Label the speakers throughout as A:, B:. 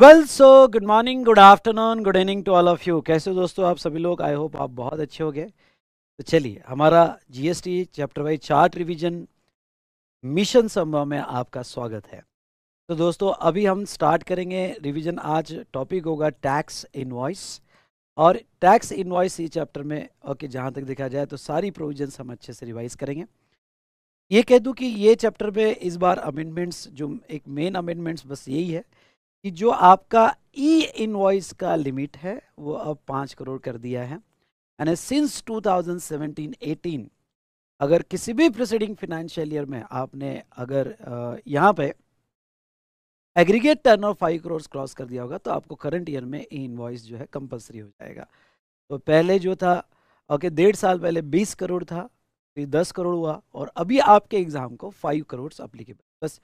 A: Well so good morning good afternoon good evening to all of you कैसे दोस्तों आप सभी लोग आई होप आप बहुत अच्छे हो गए तो चलिए हमारा GST chapter wise chart revision mission Sambhav में आपका स्वागत है तो दोस्तों अभी हम स्टार्ट करेंगे रिवीजन आज टॉपिक होगा टैक्स इनवॉइस और टैक्स इनवॉइस ये चैप्टर में ओके जहाँ तक देखा जाए तो सारी प्रोविजन हम अच्छे से रिवाइज करेंगे ये कह दूँ कि ये चैप्टर में इस बार अमेंडमेंट्स जो एक मेन अमेंडमेंट्स बस यही है कि जो आपका ई इनवॉइस का लिमिट है वो अब पाँच करोड़ कर दिया है एंड सिंस 2017-18 अगर किसी भी प्रोसीडिंग फिनेंशियल ईयर में आपने अगर यहाँ पे aggregate turn turnover five crore cross कर दिया होगा तो आपको करंट ईयर में ई इनवॉइस जो है कंपलसरी हो जाएगा तो पहले जो था ओके डेढ़ साल पहले बीस करोड़ था फिर दस करोड़ हुआ और अभी आपके एग्ज़ाम को फाइव करोड़ अप्लीकेबल बस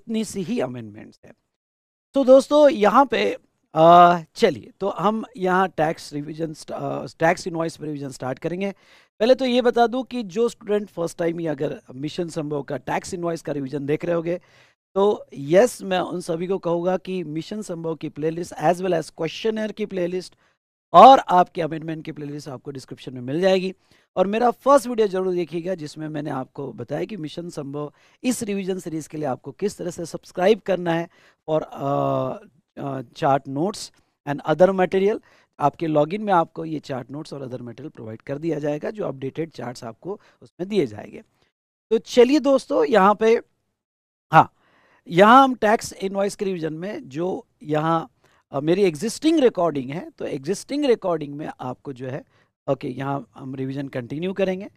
A: इतनी सी ही अमेंडमेंट्स हैं तो दोस्तों यहाँ पे चलिए तो हम यहाँ tax revision tax invoice revision start करेंगे पहले तो ये बता दूं कि जो स्टूडेंट फर्स्ट टाइम ही अगर मिशन संभव का टैक्स इनवॉइस का रिवीजन देख रहे होगे तो यस मैं उन सभी को कहूँगा कि मिशन संभव की playlist as well as question की प्लेलिस्ट और आपके अमेंडमेंट की प्लेलिस्ट आपको डिस्क्रिप्शन में मिल जाएगी और मेरा फर्स्ट वीडियो जरूर देखिएगा जिसमें मैंने आपको बताया कि मिशन संभव इस रिवीजन सीरीज के लिए आपको किस तरह से सब्सक्राइब करना है और chart notes and other material आपके लॉगिन में आपको ये चार्ट नोट्स और अदर मटेरियल प्रोवाइड कर दिया जाएगा जो अपडेटेड चार्ट्स आपको उसमें दिए जाएंगे तो चलिए दोस्तों यहाँ पे हाँ यहाँ हम टैक्स वॉइस के रिविजन में जो यहाँ मेरी एग्जिस्टिंग रिकॉर्डिंग है तो एग्जिस्टिंग रिकॉर्डिंग में आपको जो है ओके यहाँ हम रिवीजन कंटिन्यू करेंगे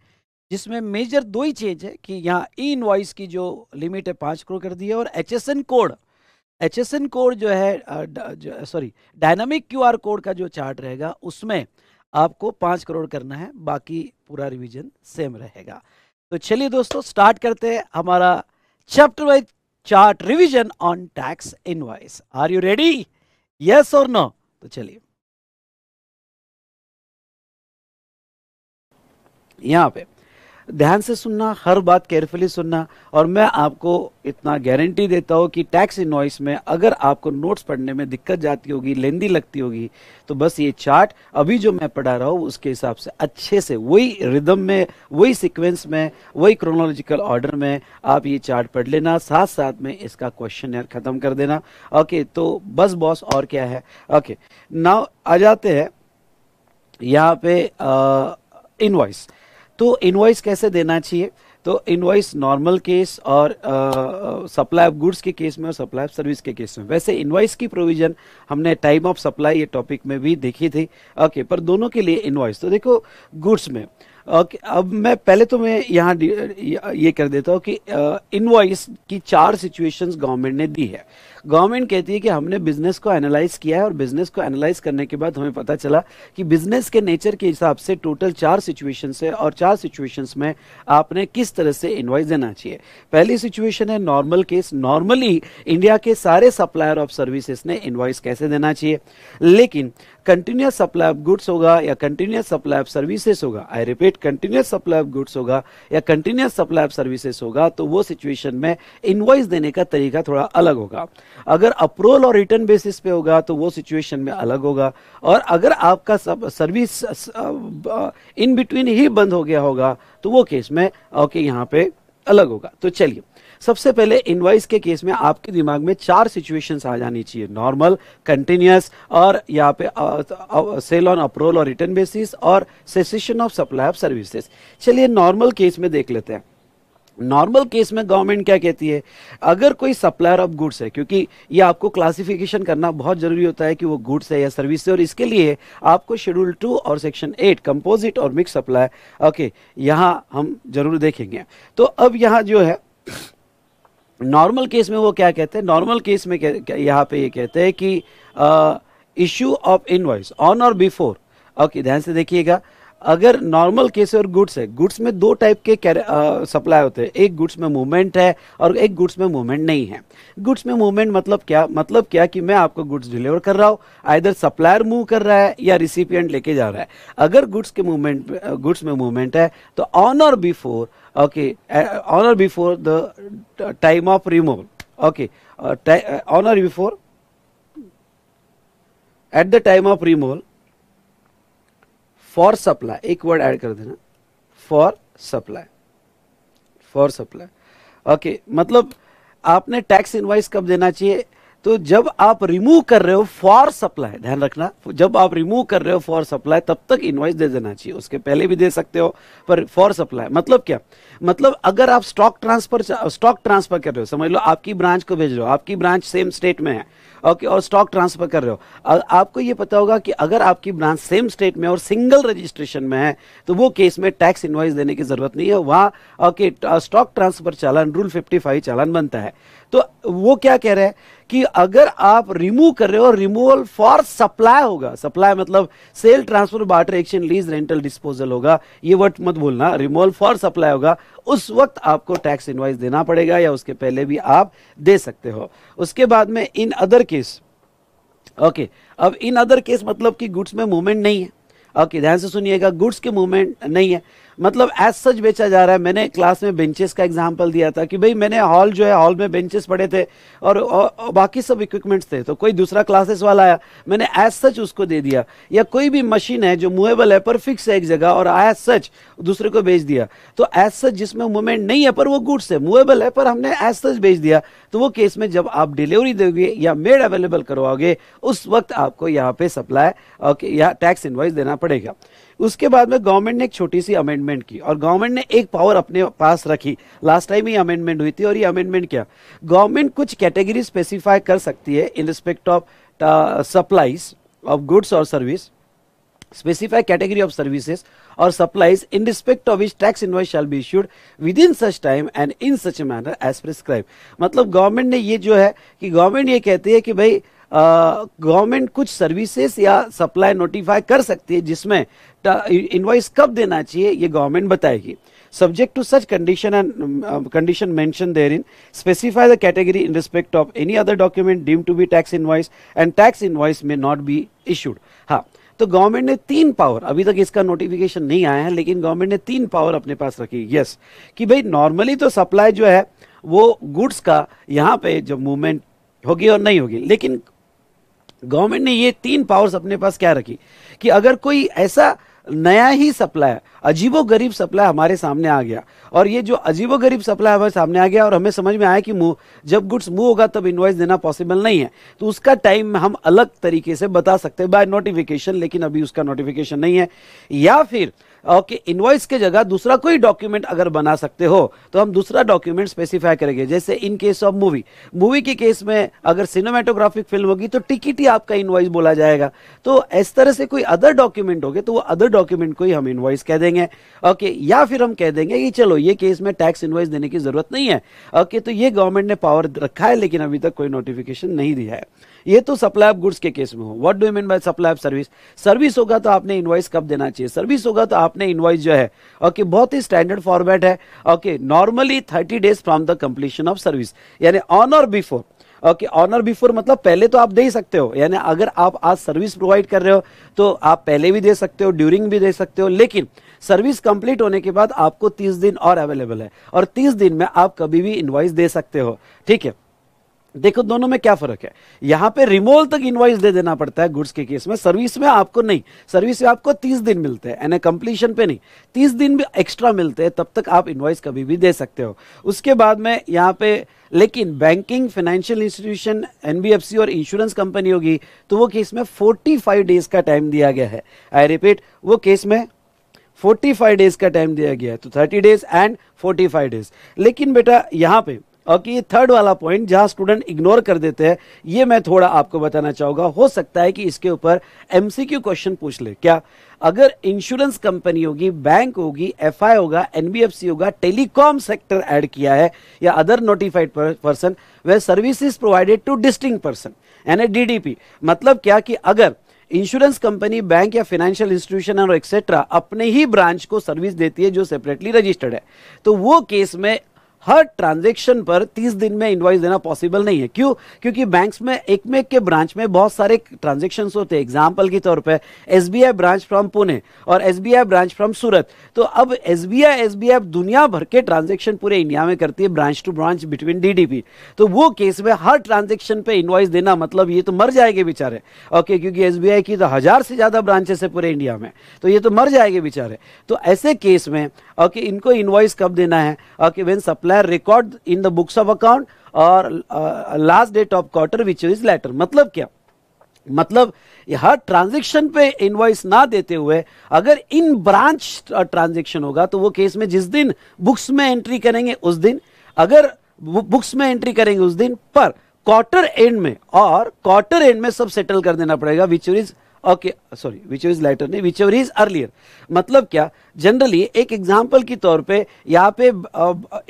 A: जिसमें मेजर दो ही चेंज है कि यहाँ ई e इनवाइस की जो लिमिट है पाँच करोड़ कर दी है और H S N code H S N code जो है sorry dynamic Q R code का जो चार्ट रहेगा उसमें आपको पाँच करोड़ करना है बाकी पूरा रिवीजन सेम रहेगा तो चलिए दोस्तों स्टार्ट करते हैं हमारा chapter wise chart revision on tax invoice are you ready yes और नो तो चलिए यहाँ पे ध्यान से सुनना हर बात केयरफुली सुनना और मैं आपको इतना गारंटी देता हूँ कि टैक्स इनवाइस में अगर आपको नोट्स पढ़ने में दिक्कत जाती होगी लेंदी लगती होगी तो बस ये चार्ट अभी जो मैं पढ़ा रहा हूँ उसके हिसाब से अच्छे से वही रिदम में वही सीक्वेंस में वही क्रोनोलॉजिकल ऑर्डर में आप ये चार्ट पढ़ लेना साथ साथ में इसका क्वेश्चन खत्म कर देना ओके तो बस बॉस और क्या है ओके नाव आ जाते हैं यहाँ पे इनवाइस uh, तो इनवॉइस कैसे देना चाहिए तो इनवॉइस नॉर्मल केस और सप्लाई ऑफ गुड्स के केस में और सप्लाई ऑफ सर्विस के केस में वैसे इनवॉइस की प्रोविजन हमने टाइम ऑफ सप्लाई ये टॉपिक में भी देखी थी ओके okay, पर दोनों के लिए इनवॉइस तो देखो गुड्स में ओके okay, अब मैं पहले तो मैं यहाँ ये कर देता हूँ कि इनवॉइस की चार सिचुएशंस गवर्नमेंट ने दी है गवर्नमेंट कहती है कि हमने बिजनेस को एनालाइज किया है और बिजनेस को एनालाइज करने के बाद हमें पता चला कि बिजनेस के नेचर के हिसाब से टोटल चार सिचुएशन है और चार सिचुएशन में आपने किस तरह से इन्वाइस देना चाहिए पहली सिचुएशन है नॉर्मल केस नॉर्मली इंडिया के सारे सप्लायर ऑफ सर्विसेस ने इन्वाइस कैसे देना चाहिए लेकिन कंटिन्यूस सप्लाई ऑफ गुड्स होगा या कंटिन्यूस सप्लाई ऑफ सर्विसेज होगा I repeat continuous supply of goods होगा या कंटिन्यूस सप्लाई ऑफ सर्विसेज होगा तो वो सिचुएशन में इन्वाइस देने का तरीका थोड़ा अलग होगा अगर अप्रूवल और रिटर्न बेसिस पे होगा तो वो सिचुएशन में अलग होगा और अगर आपका सब सर्विस इन बिटवीन ही बंद हो गया होगा तो वो केस में ओके यहाँ पे अलग होगा तो चलिए सबसे पहले इनवाइस के केस में आपके दिमाग में चार सिचुएशंस आ जानी चाहिए नॉर्मल कंटिन्यूस और यहाँ पे सेल ऑन अप्रोल और रिटर्न बेसिस और cessation of supply of services चलिए नॉर्मल केस में देख लेते हैं नॉर्मल केस में गवर्नमेंट क्या कहती है अगर कोई सप्लायर ऑफ गुड्स है क्योंकि ये आपको क्लासिफिकेशन करना बहुत जरूरी होता है कि वो गुड्स है या सर्विस है और इसके लिए आपको शेड्यूल टू और सेक्शन एट कंपोजिट और मिक्स सप्लायर ओके यहाँ हम जरूर देखेंगे तो अब यहाँ जो है नॉर्मल केस में वो क्या कहते हैं नॉर्मल केस में यहाँ पे ये यह कहते हैं कि इश्यू ऑफ इनवॉइस ऑन और बिफोर ओके ध्यान से देखिएगा अगर नॉर्मल केस और गुड्स है गुड्स में दो टाइप के सप्लाई होते हैं एक गुड्स में मूवमेंट है और एक गुड्स में मूवमेंट नहीं है गुड्स में मूवमेंट मतलब क्या मतलब क्या कि मैं आपको गुड्स डिलीवर कर रहा हूँ आइधर सप्लायर मूव कर रहा है या रिसिपियंट लेके जा रहा है अगर गुड्स के मूवमेंट गुड्स में मूवमेंट है तो ऑन और बिफोर ओके ऑन और before the time of removal okay on और before at the time of removal for supply एक वर्ड ऐड कर देना for supply for supply okay मतलब आपने टैक्स इनवाइस कब देना चाहिए तो जब आप रिमूव कर रहे हो फॉर सप्लाई ध्यान रखना जब आप रिमूव कर रहे हो फॉर सप्लाई तब तक इनवाइस दे देना चाहिए उसके पहले भी दे सकते हो पर फॉर सप्लाई मतलब क्या मतलब अगर आप स्टॉक ट्रांसफर स्टॉक ट्रांसफर कर रहे हो समझ लो आपकी ब्रांच को भेज रहे हो आपकी ब्रांच सेम स्टेट में है ओके और स्टॉक ट्रांसफर कर रहे हो आपको ये पता होगा कि अगर आपकी ब्रांच सेम स्टेट में और सिंगल रजिस्ट्रेशन में है तो वो केस में टैक्स इन्वाइस देने की जरूरत नहीं है वहाँ okay stock transfer challan rule fifty challan बनता है तो वो क्या कह रहे हैं कि अगर आप रिमूव कर रहे हो रिमूवल फॉर सप्लाई होगा सप्लाई मतलब sale transfer barter action lease rental disposal होगा ये वर्ड मत बोलना रिमूवल फॉर सप्लाई होगा उस वक्त आपको टैक्स इनवाइस देना पड़ेगा या उसके पहले भी आप दे सकते हो उसके बाद में इन अदर केस ओके अब इन अदर केस मतलब कि गुड्स में मूवमेंट नहीं है ओके ध्यान से सुनिएगा गुड्स के मूवमेंट नहीं है मतलब एज सच बेचा जा रहा है मैंने क्लास में बेंचेस का एग्जाम्पल दिया था कि भाई मैंने हॉल जो है हॉल में बेंचेस पड़े थे और, और, और बाकी सब इक्विपमेंट्स थे तो कोई दूसरा क्लासेस वाला आया मैंने एज सच उसको दे दिया या कोई भी मशीन है जो मूवेबल है पर फिक्स है एक जगह और एज सच दूसरे को बेच दिया तो एज सच जिसमें मूवमेंट नहीं है पर वो गुड्स है मूवेबल है पर हमने एज सच बेच दिया तो वो केस में जब आप डिलीवरी दोगे या मेड अवेलेबल करवाओगे उस वक्त आपको यहाँ पे सप्लाई या टैक्स इन्वाइस देना पड़ेगा उसके बाद में गवर्नमेंट ने एक छोटी सी अमेंडमेंट की और गवर्नमेंट ने एक पावर अपने पास रखी लास्ट टाइम ही अमेंडमेंट हुई थी और ये अमेंडमेंट क्या गवर्नमेंट कुछ कैटेगरी स्पेसिफाई कर सकती है in respect of supplies of goods और service specify category of services और supplies in respect of which tax invoice shall be issued within such time and in such manner as prescribe मतलब government ने ये जो है कि government ये कहती है कि भाई गवर्नमेंट कुछ सर्विसेज या सप्लाई नोटिफाई कर सकती है जिसमें इनवॉइस कब देना चाहिए ये गवर्नमेंट बताएगी subject to such condition and condition mention therein specify the category in respect of any other document deem to be tax invoice and tax invoice may not be issued हाँ तो government ने तीन power अभी तक इसका notification नहीं आया है लेकिन गवर्नमेंट ने तीन पावर अपने पास रखी यस yes, कि भाई नॉर्मली तो सप्लाई जो है वो गुड्स का यहाँ पे जो मूवमेंट होगी और नहीं होगी लेकिन गवर्नमेंट ने ये तीन पावर्स अपने पास क्या रखी कि अगर कोई ऐसा नया ही सप्लाई अजीबो गरीब सप्लाई हमारे सामने आ गया और ये जो अजीबो गरीब सप्लाई हमारे सामने आ गया और हमें समझ में आया कि मूव जब गुड्स मूव होगा तब इन्वाइस देना पॉसिबल नहीं है तो उसका टाइम हम अलग तरीके से बता सकते हैं बाय नोटिफिकेशन लेकिन अभी उसका नोटिफिकेशन नहीं है या फिर ओके इनवॉइस के जगह दूसरा कोई डॉक्यूमेंट अगर बना सकते हो तो हम दूसरा डॉक्यूमेंट स्पेसिफाई करेंगे जैसे in case of movie movie के केस में अगर सिनेमाटोग्राफिक फिल्म होगी तो टिकट ही आपका इनवॉइस बोला जाएगा तो इस तरह से कोई अदर डॉक्यूमेंट होगे तो वो अदर डॉक्यूमेंट को ही हम इनवाइस कह देंगे ओके या फिर हम कह देंगे कि चलो ये केस में टैक्स इन्वाइस देने की जरूरत नहीं है ओके तो ये गवर्नमेंट ने पावर रखा है लेकिन अभी तक कोई नोटिफिकेशन नहीं दिया है ये तो सप्लाई ऑफ गुड्स के केस में हो what do mean by supply of service service होगा तो आपने इन्वाइस कब देना चाहिए सर्विस होगा तो आपने इन्वाइस जो है ओके okay, बहुत ही स्टैंडर्ड फॉर्मेट है okay normally thirty days from the completion of service यानी ऑन और बिफोर ओके ऑनर बिफोर मतलब पहले तो आप दे ही सकते हो यानी अगर आप आज सर्विस प्रोवाइड कर रहे हो तो आप पहले भी दे सकते हो ड्यूरिंग भी दे सकते हो लेकिन सर्विस कंप्लीट होने के बाद आपको 30 दिन और अवेलेबल है और 30 दिन में आप कभी भी इन्वाइस दे सकते हो ठीक है देखो दोनों में क्या फर्क है यहां पे रिमोल तक इनवाइस दे देना पड़ता है गुड्स के केस में सर्विस में आपको नहीं सर्विस में आपको तीस दिन मिलते हैं कंप्लीशन पे नहीं तीस दिन भी एक्स्ट्रा मिलते हैं तब तक आप इनवाइस कभी भी दे सकते हो उसके बाद में यहाँ पे लेकिन बैंकिंग फाइनेंशियल इंस्टीट्यूशन एनबीएफसी और इंश्योरेंस कंपनी होगी तो वो केस में फाइव डेज का टाइम दिया गया है आई रिपीट वो केस में 45 डेज का टाइम दिया गया है तो 30 डेज एंड 45 डेज लेकिन बेटा यहाँ पे ओके ये थर्ड वाला पॉइंट जहां स्टूडेंट इग्नोर कर देते हैं ये मैं थोड़ा आपको बताना चाहूंगा हो सकता है कि इसके ऊपर एमसीक्यू क्वेश्चन पूछ ले क्या अगर इंश्योरेंस कंपनी होगी बैंक होगी एफआई होगा एनबीएफसी होगा टेलीकॉम सेक्टर ऐड किया है या अदर नोटिफाइड पर्सन वे services provided to distinct person यानी डीडीपी मतलब क्या कि अगर इंश्योरेंस कंपनी बैंक या फाइनेंशियल इंस्टीट्यूशन और एक्सेट्रा अपने ही ब्रांच को सर्विस देती है जो सेपरेटली रजिस्टर्ड है तो वो केस में हर ट्रांजेक्शन पर 30 दिन में इन्वाइस देना पॉसिबल नहीं है क्यों क्योंकि बैंक्स में एक में एक के ब्रांच में बहुत सारे ट्रांजेक्शन होते हैं एग्जाम्पल के तौर पर एस ब्रांच फ्रॉम पुणे और एस ब्रांच फ्रॉम सूरत तो अब एस बी आई दुनिया भर के ट्रांजेक्शन पूरे इंडिया में करती है ब्रांच टू ब्रांच बिटवीन डी तो वो केस में हर ट्रांजेक्शन पे इन्वाइस देना मतलब ये तो मर जाएंगे बेचारे ओके क्योंकि एस की तो हजार से ज्यादा ब्रांचेस है पूरे इंडिया में तो ये तो मर जाएंगे बेचारे तो ऐसे केस में ओके इनको इन्वाइस कब देना है okay when supply supplier record in the books of account और last date of quarter which is later मतलब क्या मतलब हर ट्रांजेक्शन पे इनवॉइस ना देते हुए अगर इन ब्रांच ट्रांजेक्शन होगा तो वो केस में जिस दिन बुक्स में एंट्री करेंगे उस दिन अगर बुक्स में एंट्री करेंगे उस दिन पर क्वार्टर एंड में और क्वार्टर एंड में सब सेटल कर देना पड़ेगा which is okay sorry which is later नहीं विच इज अर्लियर मतलब क्या जनरली एक एग्जाम्पल के तौर पे यहाँ पे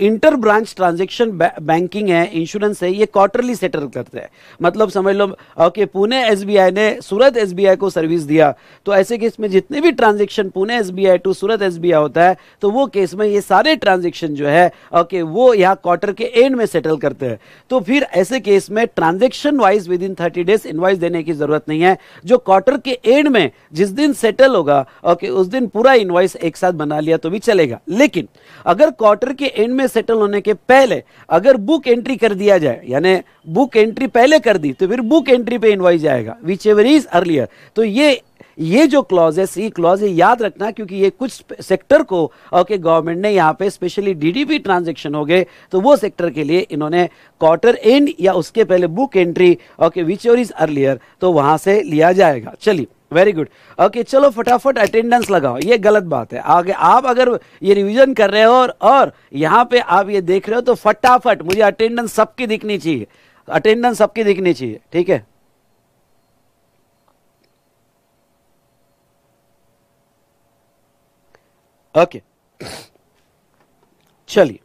A: इंटर ब्रांच ट्रांजेक्शन बैंकिंग है इंश्योरेंस है ये क्वार्टरली सेटल करते हैं मतलब समझ लो ओके पुणे एसबीआई ने सूरत एसबीआई को सर्विस दिया तो ऐसे केस में जितने भी transaction Pune SBI to Surat SBI होता है तो वो केस में ये सारे ट्रांजेक्शन जो है ओके वो यहाँ क्वार्टर के एंड में सेटल करते हैं तो फिर ऐसे केस में transaction wise within thirty days invoice देने की जरूरत नहीं है जो क्वार्टर के एंड में जिस दिन सेटल होगा ओके उस दिन पूरा इन्वाइस एक एक साथ बना लिया तो भी चलेगा लेकिन अगर क्वार्टर के एंड में सेटल होने के पहले अगर बुक एंट्री कर दिया जाए यानी बुक एंट्री पहले कर दी तो फिर बुक एंट्री पे इनवाइज जाएगा विच एवर इज अर्लियर तो ये ये जो क्लॉज है सी क्लॉज है याद रखना क्योंकि ये कुछ सेक्टर को ओके गवर्नमेंट ने यहाँ पे स्पेशली डीडीपी ट्रांजैक्शन हो गए तो वो सेक्टर के लिए इन्होंने क्वार्टर एंड या उसके पहले book entry okay which or is earlier तो वहां से लिया जाएगा चलिए वेरी गुड ओके चलो फटाफट अटेंडेंस लगाओ ये गलत बात है आगे आप अगर ये रिवीजन कर रहे हो और, और यहाँ पे आप ये देख रहे हो तो फटाफट मुझे अटेंडेंस सबकी दिखनी चाहिए अटेंडेंस सबकी दिखनी चाहिए ठीक है ओके चलिए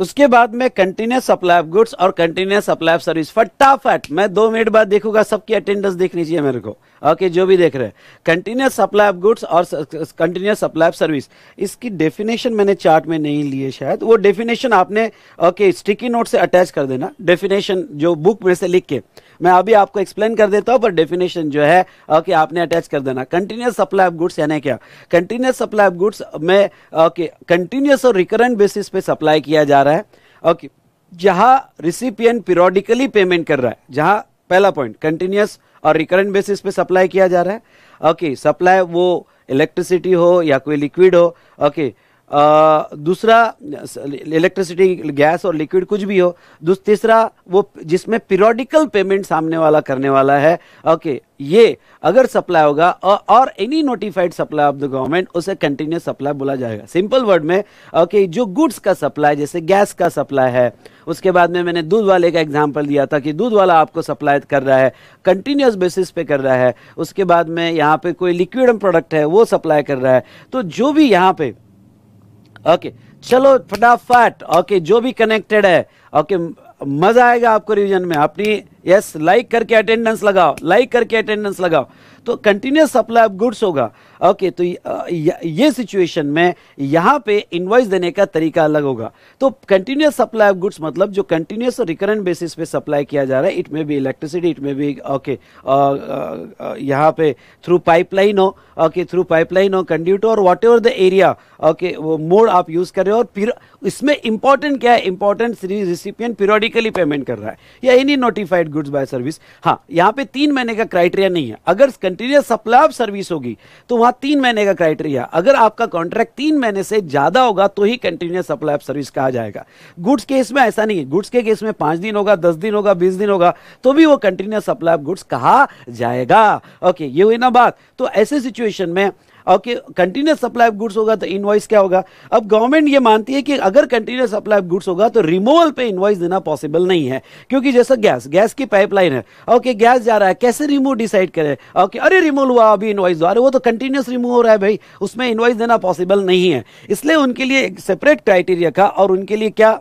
A: उसके बाद में कंटिन्यूस सप्लाई ऑफ गुड्स और कंटिन्यूस सप्लाई ऑफ सर्विस फटाफट मैं दो मिनट बाद देखूंगा सबकी अटेंडेंस देखनी चाहिए मेरे को ओके जो भी देख रहे हैं कंटिन्यूस सप्लाई ऑफ गुड्स और कंटिन्यूस सप्लाई ऑफ सर्विस इसकी डेफिनेशन मैंने चार्ट में नहीं लिए शायद वो डेफिनेशन आपने ओके स्टिकी नोट से अटैच कर देना डेफिनेशन जो बुक में से लिख के मैं अभी आपको एक्सप्लेन कर देता हूँ पर डेफिनेशन जो है ओके आपने अटैच कर देना कंटिन्यूस सप्लाई ऑफ गुड्स यानी क्या कंटिन्यूस सप्लाई ऑफ गुड्स में ओके कंटिन्यूस और रिकरेंट बेसिस पे सप्लाई किया जा रहा रहा है ओके जहां रिसिपियन पीरियोडिकली पेमेंट कर रहा है जहां पहला पॉइंट कंटिन्यूस और रिकरेंट बेसिस पे सप्लाई किया जा रहा है ओके सप्लाई वो इलेक्ट्रिसिटी हो या कोई लिक्विड हो ओके दूसरा इलेक्ट्रिसिटी गैस और लिक्विड कुछ भी हो तीसरा वो जिसमें पीरियोडिकल पेमेंट सामने वाला करने वाला है ओके ये अगर सप्लाई होगा और any notified supply of the government उसे कंटिन्यूस सप्लाई बोला जाएगा सिंपल वर्ड में ओके जो गुड्स का सप्लाई जैसे गैस का सप्लाई है उसके बाद में मैंने दूध वाले का एग्जाम्पल दिया था कि दूध वाला आपको सप्लाई कर रहा है कंटिन्यूस बेसिस पे कर रहा है उसके बाद में यहाँ पे कोई लिक्विड प्रोडक्ट है वो सप्लाई कर रहा है तो जो भी यहाँ पे ओके चलो फटाफट ओके जो भी कनेक्टेड है ओके मजा आएगा आपको रिवीजन में अपनी यस लाइक करके अटेंडेंस लगाओ लाइक करके अटेंडेंस लगाओ तो कंटिन्यूस सप्लाई ऑफ गुड्स होगा ओके okay, तो ये सिचुएशन में यहां पे इनवाइस देने का तरीका अलग होगा तो कंटिन्यूस सप्लाई ऑफ गुड्स मतलब जो कंटिन्यूस रिकरेंट बेसिस पे सप्लाई किया जा रहा है it may be electricity it may be okay यहां पे थ्रू पाइपलाइन हो ओके थ्रू पाइपलाइन हो कंड्यूट और वॉट द एरिया ओके वो मोड आप यूज कर रहे हो और फिर इसमें इंपॉर्टेंट क्या है इंपॉर्टेंट रिसिपियन पीरियोडिकली पेमेंट कर रहा है या any notified goods by service हाँ यहाँ पे तीन महीने का क्राइटेरिया नहीं है अगर कंटिन्यूस सप्लाई ऑफ सर्विस होगी तो वहां तीन महीने का क्राइटेरिया अगर आपका कॉन्ट्रैक्ट तीन महीने से ज्यादा होगा तो ही कंटिन्यूस सप्लाई ऑफ सर्विस कहा जाएगा गुड्स केस में ऐसा नहीं है गुड्स के केस में पांच दिन होगा दस दिन होगा बीस दिन होगा तो भी वो कंटिन्यूस सप्लाई ऑफ गुड्स कहा जाएगा ओके ये हुई ना बात तो ऐसे सिचुएशन में okay continuous supply of goods होगा तो इनवॉइस क्या होगा अब गवर्नमेंट ये मानती है कि अगर कंटिन्यूस सप्लाई ऑफ गुड्स होगा तो रिमूवल पे इनवॉइस देना पॉसिबल नहीं है क्योंकि जैसा गैस गैस की पाइपलाइन है ओके गैस जा रहा है कैसे रिमूव डिसाइड करे ओके अरे रिमूव हुआ अभी इनवाइस द्वारा वो तो कंटिन्यूस रिमूव हो रहा है भाई उसमें इन्वाइस देना पॉसिबल नहीं है इसलिए उनके लिए एक सेपरेट क्राइटेरिया का और उनके लिए क्या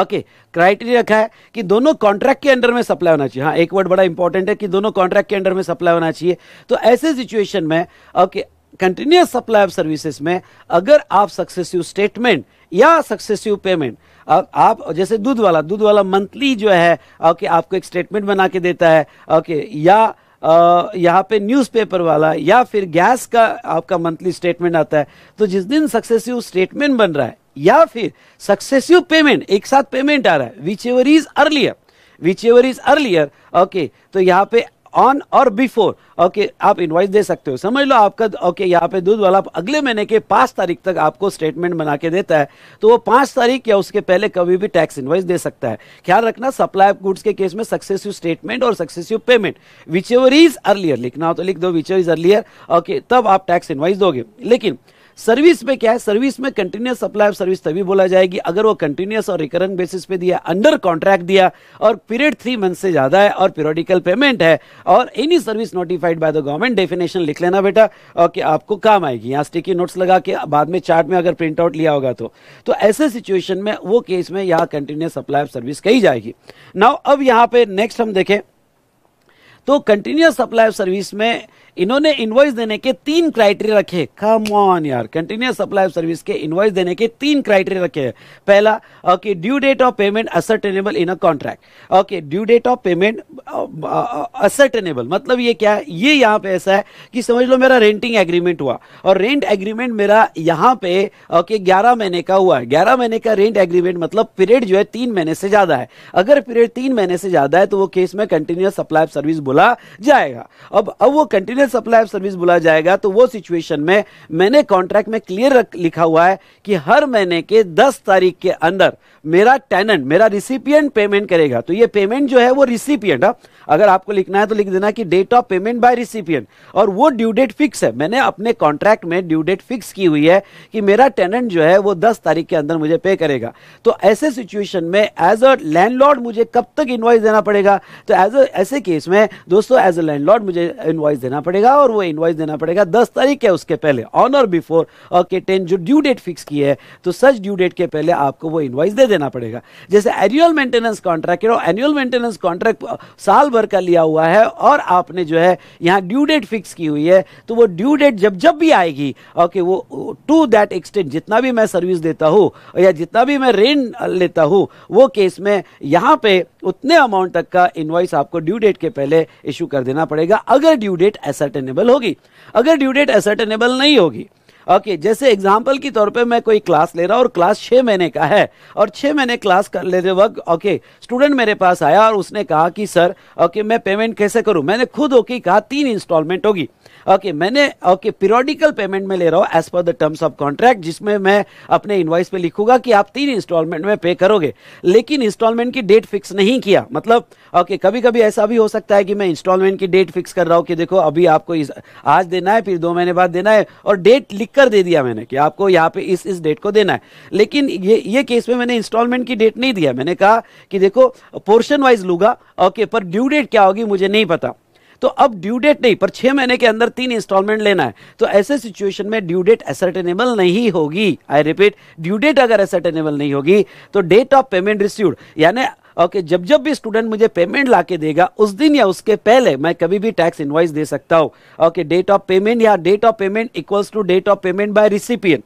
A: ओके क्राइटेरिया रखा है कि दोनों कॉन्ट्रैक्ट के अंडर में सप्लाई होना चाहिए हाँ एक वर्ड बड़ा इंपॉर्टेंट है कि दोनों कॉन्ट्रैक्ट के अंडर में सप्लाई होना चाहिए तो ऐसे सिचुएशन में okay continuous supply of services में अगर आप सक्सेसिव स्टेटमेंट या सक्सेसिव पेमेंट आप जैसे दूध वाला दूध वाला मंथली जो है ओके आपको एक स्टेटमेंट बना के देता है ओके या यहाँ पे न्यूज़पेपर वाला या फिर गैस का आपका मंथली स्टेटमेंट आता है तो जिस दिन सक्सेसिव स्टेटमेंट बन रहा है या फिर सक्सेसिव पेमेंट एक साथ पेमेंट आ रहा है whichever is earlier whichever is earlier okay तो यहाँ पे ऑन और बिफोर ओके आप इनवाइस दे सकते हो समझ लो आपका ओके यहाँ पे दूध वाला अगले महीने के पाँच तारीख तक आपको स्टेटमेंट बना के देता है तो वो पाँच तारीख या उसके पहले कभी भी टैक्स इनवाइस दे सकता है ख्याल रखना सप्लाई ऑफ गुड्स के केस में सक्सेसिव स्टेटमेंट और successive payment whichever is earlier लिखना हो तो लिख दो whichever is earlier okay तब आप टैक्स इनवाइस दोगे लेकिन सर्विस में क्या है सर्विस में कंटिन्यूस सप्लाई ऑफ सर्विस तभी बोला जाएगी अगर वो कंटिन्यूस और रिकरेंट बेसिस पे दिया अंडर कॉन्ट्रैक्ट दिया और पीरियड थ्री मंथ से ज्यादा है और पीरियडिकल पेमेंट है और any service notified by the government definition लिख लेना बेटा और कि आपको काम आएगी यहाँ स्टिकी नोट्स लगा के बाद में चार्ट में अगर प्रिंट आउट लिया होगा तो, तो ऐसे सिचुएशन में वो केस में यहाँ कंटिन्यूस सप्लाई ऑफ सर्विस कही जाएगी नाउ अब यहाँ पे नेक्स्ट हम देखें तो कंटिन्यूस सप्लाई ऑफ सर्विस में इन्होंने इन्वॉइस देने के तीन क्राइटेरिया रखे कम ऑन यार कंटिन्यूस सप्लाई ऑफ सर्विस के इन्वॉइस देने के तीन क्राइटेरिया रखे पहला okay due date of payment ascertainable in a contract okay due date of payment ascertainable मतलब ये क्या है ये यहाँ पे ऐसा है कि समझ लो मेरा रेंटिंग एग्रीमेंट हुआ और रेंट एग्रीमेंट मेरा यहाँ पे ओके ग्यारह महीने का हुआ है ग्यारह महीने का रेंट एग्रीमेंट मतलब पीरियड जो है तीन महीने से ज्यादा है अगर पीरियड तीन महीने से ज्यादा है तो वो केस में कंटिन्यूस सप्लाई ऑफ सर्विस बोला जाएगा अब अब वो कंटिन्यूस में सप्लाई ऑफ सर्विस बोला जाएगा तो वो सिचुएशन में मैंने कॉन्ट्रैक्ट में क्लियर लिखा हुआ है कि हर महीने के दस तारीख के अंदर मेरा टेनेंट मेरा रिसिपियंट पेमेंट करेगा तो ये पेमेंट जो है वो रिसिपियंट हाँ। अगर आपको लिखना है तो लिख देना कि date of payment by recipient और वो ड्यू डेट फिक्स है मैंने अपने कॉन्ट्रैक्ट में ड्यू डेट फिक्स की हुई है कि मेरा टेनेंट जो है वो दस तारीख के अंदर मुझे पे करेगा तो ऐसे सिचुएशन में एज अ लैंडलॉर्ड मुझे कब तक इन्वाइस देना पड़ेगा तो एज ऐसे केस में दोस्तों एज अ लैंडलॉर्ड मुझे इन्वाइस देना पड़ेगा पड़ेगा और वो इन्वाइस देना पड़ेगा दस तारीख है उसके पहले ऑन और बिफोर के टेन जो ड्यू डेट फिक्स की है तो सच ड्यू डेट के पहले आपको वो इन्वाइस दे देना पड़ेगा जैसे एनुअल मेंटेनेंस कॉन्ट्रैक्ट है एनुअल मेंटेनेंस कॉन्ट्रैक्ट साल भर का लिया हुआ है और आपने जो है यहाँ ड्यू डेट फिक्स की हुई है तो वो ड्यू डेट जब जब भी आएगी ओके वो टू दैट एक्सटेंट जितना भी मैं सर्विस देता हूँ या जितना भी मैं रेंट लेता हूँ वो केस में यहाँ पे उतने अमाउंट तक का इन्वाइस आपको ड्यू डेट के पहले इशू कर देना पड़ेगा अगर ड्यू डेट एसर्टेनेबल होगी अगर ड्यू डेट एसर्टेनेबल नहीं होगी ओके okay, जैसे एग्जाम्पल के तौर पे मैं कोई क्लास ले रहा हूँ और क्लास छः महीने का है और छः महीने क्लास कर लेते वक्त ओके स्टूडेंट मेरे पास आया और उसने कहा कि सर ओके okay, मैं पेमेंट कैसे करूँ मैंने खुद ओके कहा तीन इंस्टॉलमेंट होगी ओके मैंने ओके पीरियोडिकल पेमेंट में ले रहा हूँ as per the terms of contract जिसमें मैं अपने इन्वाइस पे लिखूंगा कि आप तीन इंस्टॉलमेंट में पे करोगे लेकिन इंस्टॉलमेंट की डेट फिक्स नहीं किया मतलब ओके कभी कभी ऐसा भी हो सकता है कि मैं इंस्टॉलमेंट की डेट फिक्स कर रहा हूँ कि देखो अभी आपको इस, आज देना है फिर दो महीने बाद देना है और डेट लिख कर दे दिया मैंने कि आपको यहाँ पे इस इस डेट को देना है लेकिन ये ये केस में मैंने इंस्टॉलमेंट की डेट नहीं दिया मैंने कहा कि देखो पोर्शन वाइज लूंगा ओके पर ड्यू डेट क्या होगी मुझे नहीं पता तो अब ड्यू डेट नहीं पर छह महीने के अंदर तीन इंस्टॉलमेंट लेना है तो ऐसे सिचुएशन में ड्यू डेट असर्टेनेबल नहीं होगी आई रिपीट ड्यू डेट अगर असर्टेनेबल नहीं होगी तो डेट ऑफ पेमेंट रिसीव्ड यानी ओके okay, जब जब भी स्टूडेंट मुझे पेमेंट ला के देगा उस दिन या उसके पहले मैं कभी भी टैक्स इन्वाइस दे सकता हूं ओके डेट ऑफ पेमेंट या date of payment equals to date of payment by recipient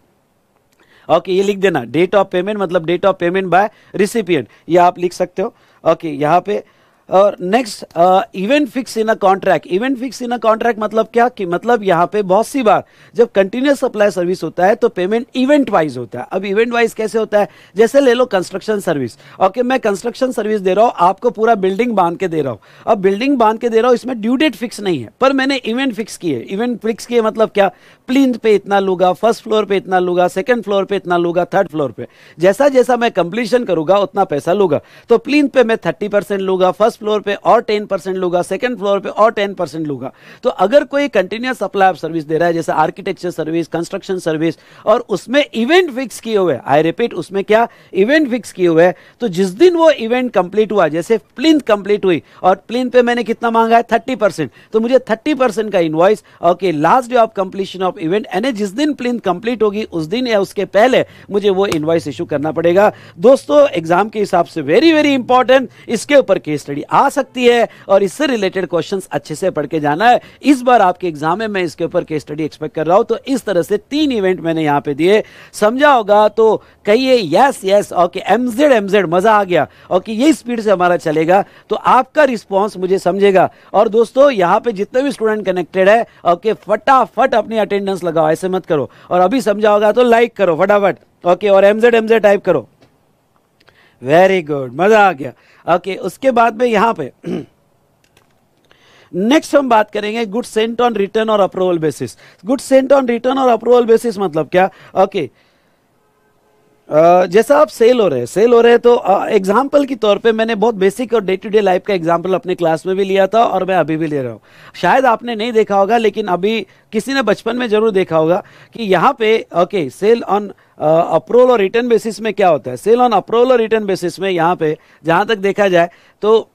A: okay ये लिख देना डेट ऑफ पेमेंट मतलब date of payment by recipient ये आप लिख सकते हो ओके okay, यहाँ पे और next event fix in a contract event fix in a contract मतलब क्या कि मतलब यहाँ पे बहुत सी बार जब कंटिन्यूस सप्लाई सर्विस होता है तो पेमेंट इवेंट वाइज होता है अब इवेंट वाइज कैसे होता है जैसे ले लो कंस्ट्रक्शन सर्विस ओके मैं कंस्ट्रक्शन सर्विस दे रहा हूँ आपको पूरा बिल्डिंग बांध के दे रहा हूँ अब बिल्डिंग बांध के दे रहा हूँ इसमें ड्यू डेट फिक्स नहीं है पर मैंने इवेंट फिक्स किए इवेंट फिक्स किए मतलब क्या प्लिंथ पे इतना लूगा फर्स्ट फ्लोर पे इतना लूंगा सेकेंड फ्लोर पे इतना लूंगा थर्ड फ्लोर पे जैसा जैसा मैं कंप्लीशन करूंगा उतना पैसा लूगा तो प्लिंथ पे मैं थर्टी परसेंट फर्स्ट फ्लोर पे और टेन परसेंट लूंगा सेकंड फ्लोर पे और टेन परसेंट लूंगा तो अगर कोई कंटिन्यूस सप्लाई ऑफ सर्विस दे रहा है जैसे आर्किटेक्चर सर्विस कंस्ट्रक्शन सर्विस और उसमें इवेंट फिक्स किए हुए आई रिपीट उसमें क्या इवेंट फिक्स किए हुए तो जिस दिन वो इवेंट कंप्लीट हुआ जैसे प्लिंथ कंप्लीट हुई और प्लिंथ पे मैंने कितना मांगा है थर्टी तो मुझे थर्टी का invoice okay last day of completion of event यानी जिस दिन प्लिंथ कंप्लीट होगी उस दिन या उसके पहले मुझे वो इन्वाइस इशू करना पड़ेगा दोस्तों एग्जाम के हिसाब से वेरी वेरी इंपॉर्टेंट इसके ऊपर केस स्टडी आ सकती है और इससे रिलेटेड क्वेश्चंस अच्छे से पढ़ के जाना है इस बार आपके एग्जाम में मैं इसके ऊपर केस स्टडी एक्सपेक्ट कर रहा हूं तो इस तरह से तीन इवेंट मैंने यहां पे दिए समझा होगा तो कहिए yes yes okay MZ MZ मजा आ गया ओके कि ये स्पीड से हमारा चलेगा तो आपका रिस्पॉन्स मुझे समझेगा और दोस्तों यहाँ पे जितने भी स्टूडेंट कनेक्टेड है ओके फटाफट अपनी अटेंडेंस लगाओ ऐसे मत करो और अभी समझा होगा तो लाइक करो फटाफट ओके और एमजेड एमजेड टाइप करो वेरी गुड मज़ा आ गया ओके okay, उसके बाद में यहां पे नेक्स्ट हम बात करेंगे good sent on return or approval basis good sent on return or approval basis मतलब क्या ओके okay, Uh, जैसा आप सेल हो रहे हैं सेल हो रहे हैं तो एग्जाम्पल uh, की तौर पे मैंने बहुत बेसिक और डे टू डे लाइफ का एग्जाम्पल अपने क्लास में भी लिया था और मैं अभी भी ले रहा हूँ शायद आपने नहीं देखा होगा लेकिन अभी किसी ने बचपन में जरूर देखा होगा कि यहाँ पे okay sale on approval or return basis में क्या होता है sale on approval or return basis में यहाँ पे जहाँ तक देखा जाए तो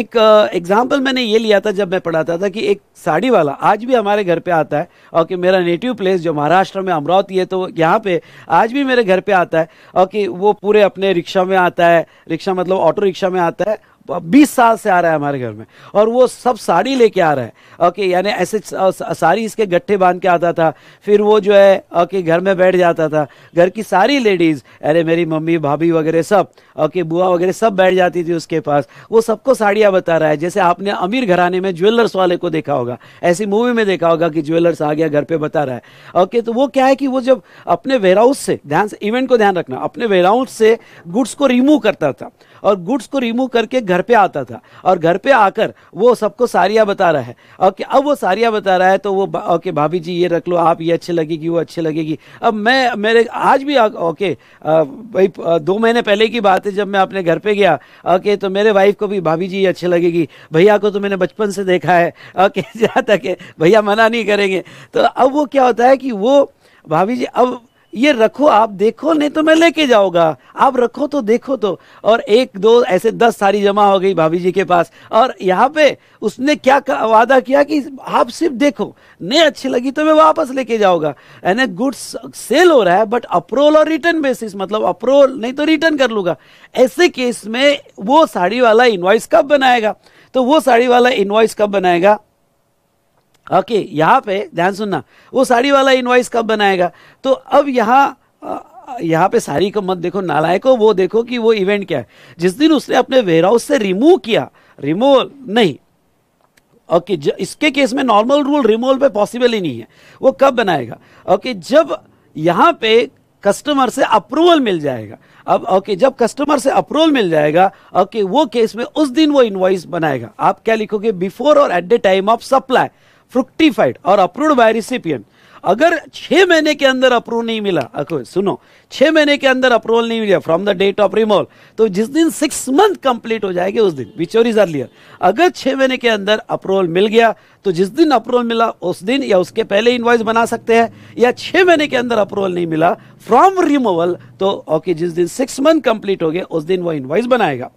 A: एक एग्जाम्पल मैंने ये लिया था जब मैं पढ़ाता था कि एक साड़ी वाला आज भी हमारे घर पे आता है और कि मेरा नेटिव प्लेस जो महाराष्ट्र में अमरावती है तो यहाँ पे आज भी मेरे घर पे आता है और कि वो पूरे अपने रिक्शा में आता है रिक्शा मतलब ऑटो रिक्शा में आता है बीस साल से आ रहा है हमारे घर में और वो सब साड़ी लेके आ रहा है ओके यानी ऐसे साड़ी इसके गट्ठे बांध के आता था फिर वो जो है ओके घर में बैठ जाता था घर की सारी लेडीज़ अरे मेरी मम्मी भाभी वगैरह सब ओके बुआ वगैरह सब बैठ जाती थी उसके पास वो सबको साड़ियाँ बता रहा है जैसे आपने अमीर घराने में ज्वेलर्स वाले को देखा होगा ऐसी मूवी में देखा होगा कि ज्वेलर्स आ गया घर पर बता रहा है ओके तो वो क्या है कि वो जब अपने वेयर हाउस से ध्यान से इवेंट को ध्यान रखना अपने वेयर हाउस से गुड्स को रिमूव करता था और गुड्स को रिमूव करके घर पे आता था और घर पे आकर वो सबको सारियाँ बता रहा है ओके अब वो सारियाँ बता रहा है तो वो ओके भाभी जी ये रख लो आप ये अच्छी लगेगी वो अच्छी लगेगी अब मैं मेरे आज भी ओके भाई दो महीने पहले की बात है जब मैं अपने घर पे गया ओके तो मेरे वाइफ को भी भाभी जी ये अच्छी लगेगी भैया को तो मैंने बचपन से देखा है ओके जहाँ तक भैया मना नहीं करेंगे तो अब वो क्या होता है कि वो भाभी जी अब ये रखो आप देखो नहीं तो मैं लेके जाऊंगा आप रखो तो देखो तो और एक दो ऐसे दस सारी जमा हो गई भाभी जी के पास और यहाँ पे उसने क्या वादा किया कि आप सिर्फ देखो नहीं अच्छी लगी तो मैं वापस लेके जाऊंगा यानी गुड्स सेल हो रहा है बट अप्रोल और रिटर्न बेसिस मतलब अप्रोल नहीं तो रिटर्न कर लूंगा ऐसे केस में वो साड़ी वाला इन्वाइस कब बनाएगा तो वो साड़ी वाला इन्वाइस कब बनाएगा ओके यहाँ पे ध्यान सुनना वो साड़ी वाला इन्वाइस कब बनाएगा तो अब यहाँ यहाँ पे साड़ी को मत देखो नालायक हो वो देखो कि वो इवेंट क्या है जिस दिन उसने अपने वेयर हाउस से रिमूव किया रिमूवल नहीं ओके okay, इसके केस में नॉर्मल रूल रिमूवल पे पॉसिबल ही नहीं है वो कब बनाएगा ओके okay, जब यहाँ पे कस्टमर से अप्रूवल मिल जाएगा अब ओके जब कस्टमर से अप्रूवल मिल जाएगा ओके वो केस में उस दिन वो इन्वाइस बनाएगा आप क्या लिखोगे before or at the time of supply fructified or approved bye recipient अगर छह महीने के अंदर अप्रूव नहीं मिला सुनो छह महीने के अंदर अप्रूवल नहीं मिला from the date of removal तो जिस दिन सिक्स मंथ कंप्लीट हो जाएगी उस दिन विच ओर इज अर्लियर अगर छह महीने के अंदर अप्रूवल मिल गया तो जिस दिन अप्रूवल मिला उस दिन या उसके पहले इन्वाइस बना सकते हैं या छह महीने के अंदर अप्रूवल नहीं मिला फ्रॉम रिमोवल तो ओके जिस दिन सिक्स मंथ कंप्लीट हो गया उस दिन वो इन्वाइस बनाएगा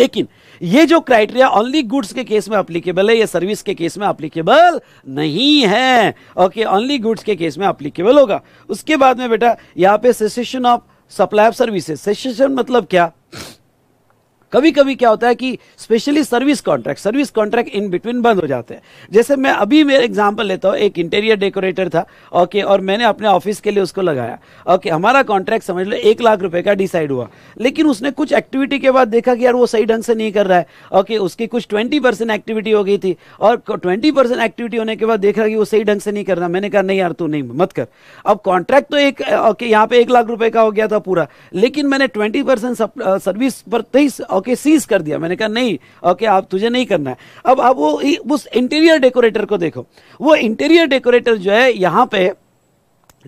A: लेकिन ये जो क्राइटेरिया ओनली गुड्स के केस में अप्लीकेबल है ये सर्विस के केस में अप्लीकेबल नहीं है ओके ओनली गुड्स के केस में अप्लीकेबल होगा उसके बाद में बेटा यहां पे cessation of supply of services cessation मतलब क्या कभी कभी क्या होता है कि specially service contract service contract in between बंद हो जाते हैं जैसे मैं अभी मेरा एग्जाम्पल लेता हूँ एक इंटीरियर डेकोरेटर था ओके और मैंने अपने ऑफिस के लिए उसको लगाया ओके हमारा कॉन्ट्रैक्ट समझ लो एक लाख रुपए का डिसाइड हुआ लेकिन उसने कुछ एक्टिविटी के बाद देखा कि यार वो सही ढंग से नहीं कर रहा है ओके उसकी कुछ ट्वेंटी एक्टिविटी हो गई थी और ट्वेंटी एक्टिविटी होने के बाद देख रहा कि वो सही ढंग से नहीं कर रहा मैंने कहा नहीं यार तू नहीं मत कर अब कॉन्ट्रैक्ट तो एक ओके यहाँ पे एक लाख रुपए का हो गया था पूरा लेकिन मैंने ट्वेंटी सर्विस पर तेईस ओके सीज कर दिया मैंने कहा नहीं ओके आप तुझे नहीं करना है अब आप वो उस इंटीरियर डेकोरेटर को देखो वो इंटीरियर डेकोरेटर जो है यहां पे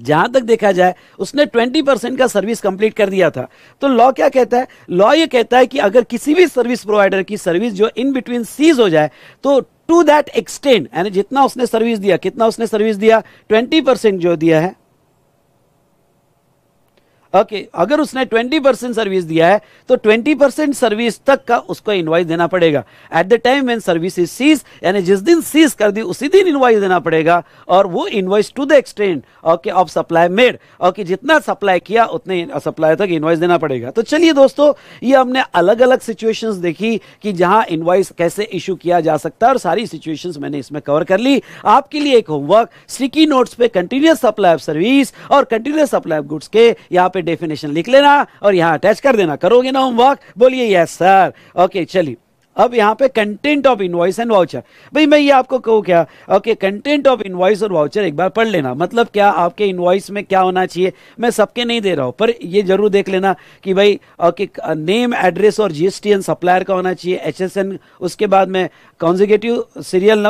A: जहां तक देखा जाए उसने 20 परसेंट का सर्विस कंप्लीट कर दिया था तो लॉ क्या कहता है लॉ ये कहता है कि अगर किसी भी सर्विस प्रोवाइडर की सर्विस जो इन बिटवीन सीज हो जाए तो टू दैट एक्सटेंड यानी जितना उसने सर्विस दिया कितना उसने सर्विस दिया 20 परसेंट जो दिया है ओके okay, अगर उसने 20 परसेंट सर्विस दिया है तो 20 परसेंट सर्विस तक का उसको इनवाइस देना पड़ेगा at the time when service is cease यानी जिस दिन सीज कर दी उसी दिन इनवाइस देना पड़ेगा और वो invoice to the extent okay of supply made okay जितना सप्लाई किया उतने सप्लाई तक इन्वाइस देना पड़ेगा तो चलिए दोस्तों ये हमने अलग अलग सिचुएशन देखी कि जहां इन्वाइस कैसे इशू किया जा सकता है और सारी सिचुएशन मैंने इसमें कवर कर ली आपके लिए एक होमवर्क स्टिकी नोट्स पे कंटिन्यूस सप्लाई ऑफ सर्विस और कंटिन्यूस सप्लाई ऑफ गुड्स के यहाँ पे डेफिनेशन लिख लेना और यहाँ अटैच कर देना करोगे ना होमवर्क बोलिए यस सर ओके चलिए अब यहाँ पे content of invoice and voucher भाई मैं ये आपको कहूँ क्या ओके कंटेंट ऑफ इनवॉइस और वाउचर एक बार पढ़ लेना मतलब क्या आपके इनवॉइस में क्या होना चाहिए मैं सबके नहीं दे रहा हूँ पर ये जरूर देख लेना कि भाई ओके नेम एड्रेस और जीएसटी सप्लायर का होना चाहिए एच उसके बाद में कॉन्जिगेटिव सीरियल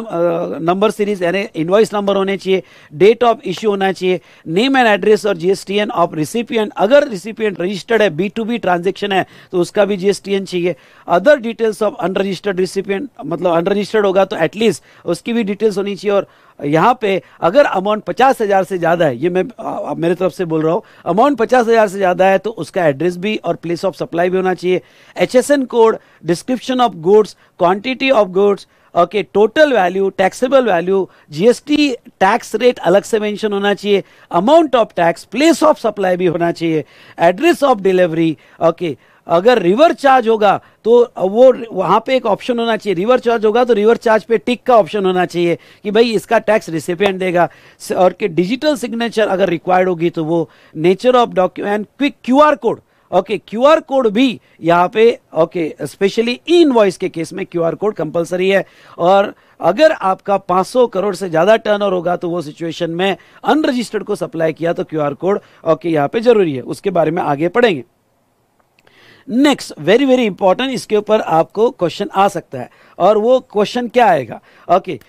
A: नंबर सीरीज यानी इन्वाइस नंबर होने चाहिए डेट ऑफ इश्यू होना चाहिए नेम एंड एड्रेस और एन ऑफ रिसिपियंट अगर रिसिपियंट रजिस्टर्ड है बी टू बी ट्रांजेक्शन है तो उसका भी एन चाहिए other details of unregistered recipient मतलब अनरजिस्टर्ड होगा तो एटलीस्ट उसकी भी डिटेल्स होनी चाहिए और यहाँ पे अगर अमाउंट पचास हज़ार से ज़्यादा है ये मैं आ, मेरे तरफ से बोल रहा हूँ अमाउंट पचास हज़ार से ज़्यादा है तो उसका एड्रेस भी और प्लेस ऑफ सप्लाई भी होना चाहिए HSN code description of goods quantity of goods okay total value taxable value GST tax rate अलग से मेंशन होना चाहिए amount of tax place of supply भी होना चाहिए address of delivery okay okay, अगर रिवर चार्ज होगा तो वो वहाँ पे एक ऑप्शन होना चाहिए रिवर चार्ज होगा तो रिवर चार्ज पे टिक का ऑप्शन होना चाहिए कि भाई इसका टैक्स रिसिपेंट देगा और कि डिजिटल सिग्नेचर अगर रिक्वायर्ड होगी तो वो nature of document quick Q code okay Q code भी यहाँ पे ओके स्पेशली ई इनवॉइस के केस में क्यू कोड कंपलसरी है और अगर आपका 500 करोड़ से ज़्यादा टर्नओवर होगा तो वो सिचुएशन में अनरजिस्टर्ड को सप्लाई किया तो क्यू कोड ओके यहाँ पे जरूरी है उसके बारे में आगे पढ़ेंगे नेक्स्ट वेरी वेरी इंपॉर्टेंट इसके ऊपर आपको क्वेश्चन आ सकता है और वो क्वेश्चन क्या आएगा ओके okay.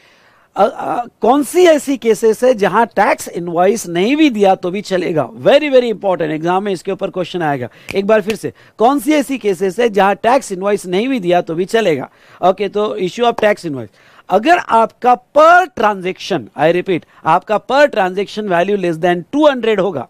A: कौन सी ऐसी केसेस है जहां टैक्स इनवाइस नहीं भी दिया तो भी चलेगा वेरी वेरी इंपॉर्टेंट एग्जाम में इसके ऊपर क्वेश्चन आएगा एक बार फिर से कौन सी ऐसी केसेस है जहां टैक्स इनवाइस नहीं भी दिया तो भी चलेगा ओके okay, तो इश्यू ऑफ टैक्स इनवाइस अगर आपका पर ट्रांजेक्शन आई रिपीट आपका per transaction value less than 200 होगा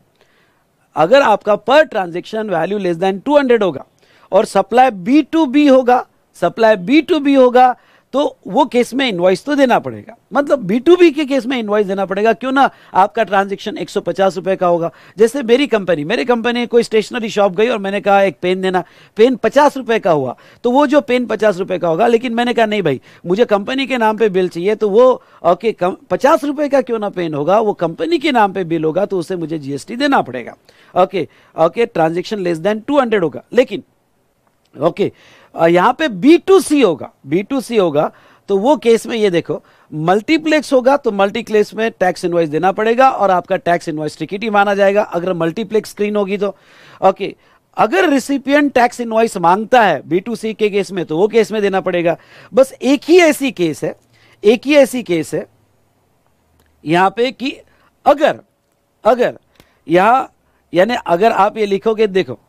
A: अगर आपका per transaction value less than 200 होगा और सप्लाई बी टू बी होगा सप्लाई बी टू बी होगा तो वो केस में इन्वाइस तो देना पड़ेगा मतलब बी टू बी के केस में इन्वाइस देना पड़ेगा क्यों ना आपका ट्रांजेक्शन एक सौ का होगा जैसे मेरी कंपनी मेरी कंपनी कोई स्टेशनरी शॉप गई और मैंने कहा एक पेन देना पेन पचास रुपये का हुआ तो वो जो पेन पचास रुपये का होगा लेकिन मैंने कहा नहीं भाई मुझे कंपनी के नाम पर बिल चाहिए तो वो ओके पचास रुपये का क्यों ना पेन होगा वो कंपनी के नाम पर बिल होगा तो उसे मुझे जीएसटी देना पड़ेगा okay okay transaction less than two होगा लेकिन ओके यहां पे बी टू सी होगा बी टू सी होगा तो वो केस में ये देखो मल्टीप्लेक्स होगा तो मल्टीप्लेक्स में टैक्स इनवाइस देना पड़ेगा और आपका टैक्स इनवाइस टिकट ही माना जाएगा अगर मल्टीप्लेक्स स्क्रीन होगी तो ओके अगर रिसिपियंट टैक्स इनवाइस मांगता है बी टू सी के केस में तो वो केस में देना पड़ेगा बस एक ही ऐसी केस है एक ही ऐसी केस है यहां पे कि अगर अगर यहां यानी अगर आप ये लिखोगे देखो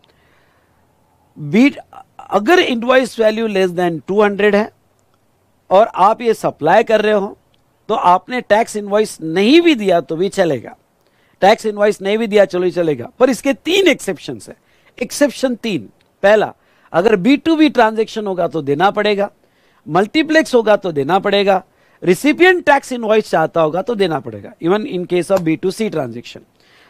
A: बीट अगर इन्वाइस वैल्यू लेस देन 200 है और आप ये सप्लाई कर रहे हो तो आपने टैक्स इनवाइस नहीं भी दिया तो भी चलेगा टैक्स इन्वाइस नहीं भी दिया चलो तो ही चलेगा पर इसके तीन एक्सेप्शन है एक्सेप्शन तीन पहला अगर बी टू बी ट्रांजेक्शन होगा तो देना पड़ेगा मल्टीप्लेक्स होगा तो देना पड़ेगा रिसिपियन टैक्स इनवॉइस चाहता होगा तो देना पड़ेगा even in case of B to C transaction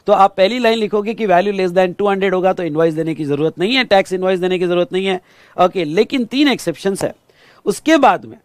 A: तो आप पहली लाइन लिखोगे कि वैल्यू लेस देन 200 होगा तो इन्वाइस देने की जरूरत नहीं है टैक्स इन्वाइस देने की जरूरत नहीं है ओके लेकिन तीन एक्सेप्शन है उसके बाद में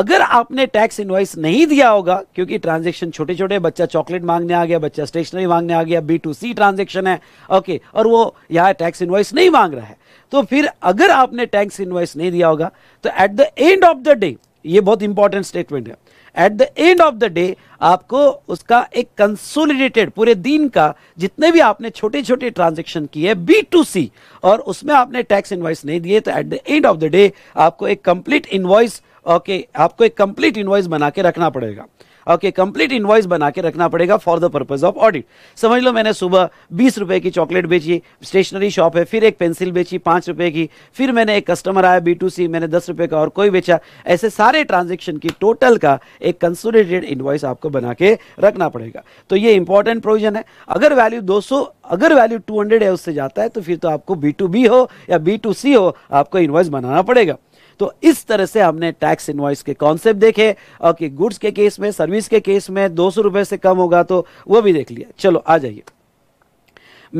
A: अगर आपने टैक्स इन्वाइस नहीं दिया होगा क्योंकि ट्रांजेक्शन छोटे छोटे बच्चा चॉकलेट मांगने आ गया बच्चा स्टेशनरी मांगने आ गया बी टू सी ट्रांजेक्शन है ओके और वो यहाँ टैक्स इन्वाइस नहीं मांग रहा है तो फिर अगर आपने टैक्स इन्वाइस नहीं दिया होगा तो at the end of the day ये बहुत इंपॉर्टेंट स्टेटमेंट है at the end of the day आपको उसका एक कंसोलिडेटेड पूरे दिन का जितने भी आपने छोटे छोटे ट्रांजेक्शन किए बी टू सी और उसमें आपने टैक्स इन्वाइस नहीं दिए तो at the end of the day आपको एक कंप्लीट इन्वाइस ओके आपको एक कंप्लीट इन्वाइस बना के रखना पड़ेगा ओके कंप्लीट इन्वॉइस बना के रखना पड़ेगा for the purpose of audit समझ लो मैंने सुबह बीस रुपए की चॉकलेट बेची स्टेशनरी शॉप है फिर एक पेंसिल बेची पांच रुपए की फिर मैंने एक कस्टमर आया बी टू सी मैंने दस रुपए का और कोई बेचा ऐसे सारे ट्रांजेक्शन की टोटल का एक कंसोलिडेटेड इन्वॉइस आपको बना के रखना पड़ेगा तो ये इंपॉर्टेंट प्रोविजन है अगर वैल्यू सौ अगर वैल्यू हंड्रेड है उससे जाता है तो फिर तो आपको बी टू बी हो या बी टू सी हो आपको इन्वॉइस बनाना पड़ेगा तो इस तरह से हमने टैक्स इन्वाइस के कॉन्सेप्ट देखे और कि गुड्स के केस में सर्विस के केस में दो सौ से कम होगा तो वो भी देख लिया चलो आ जाइए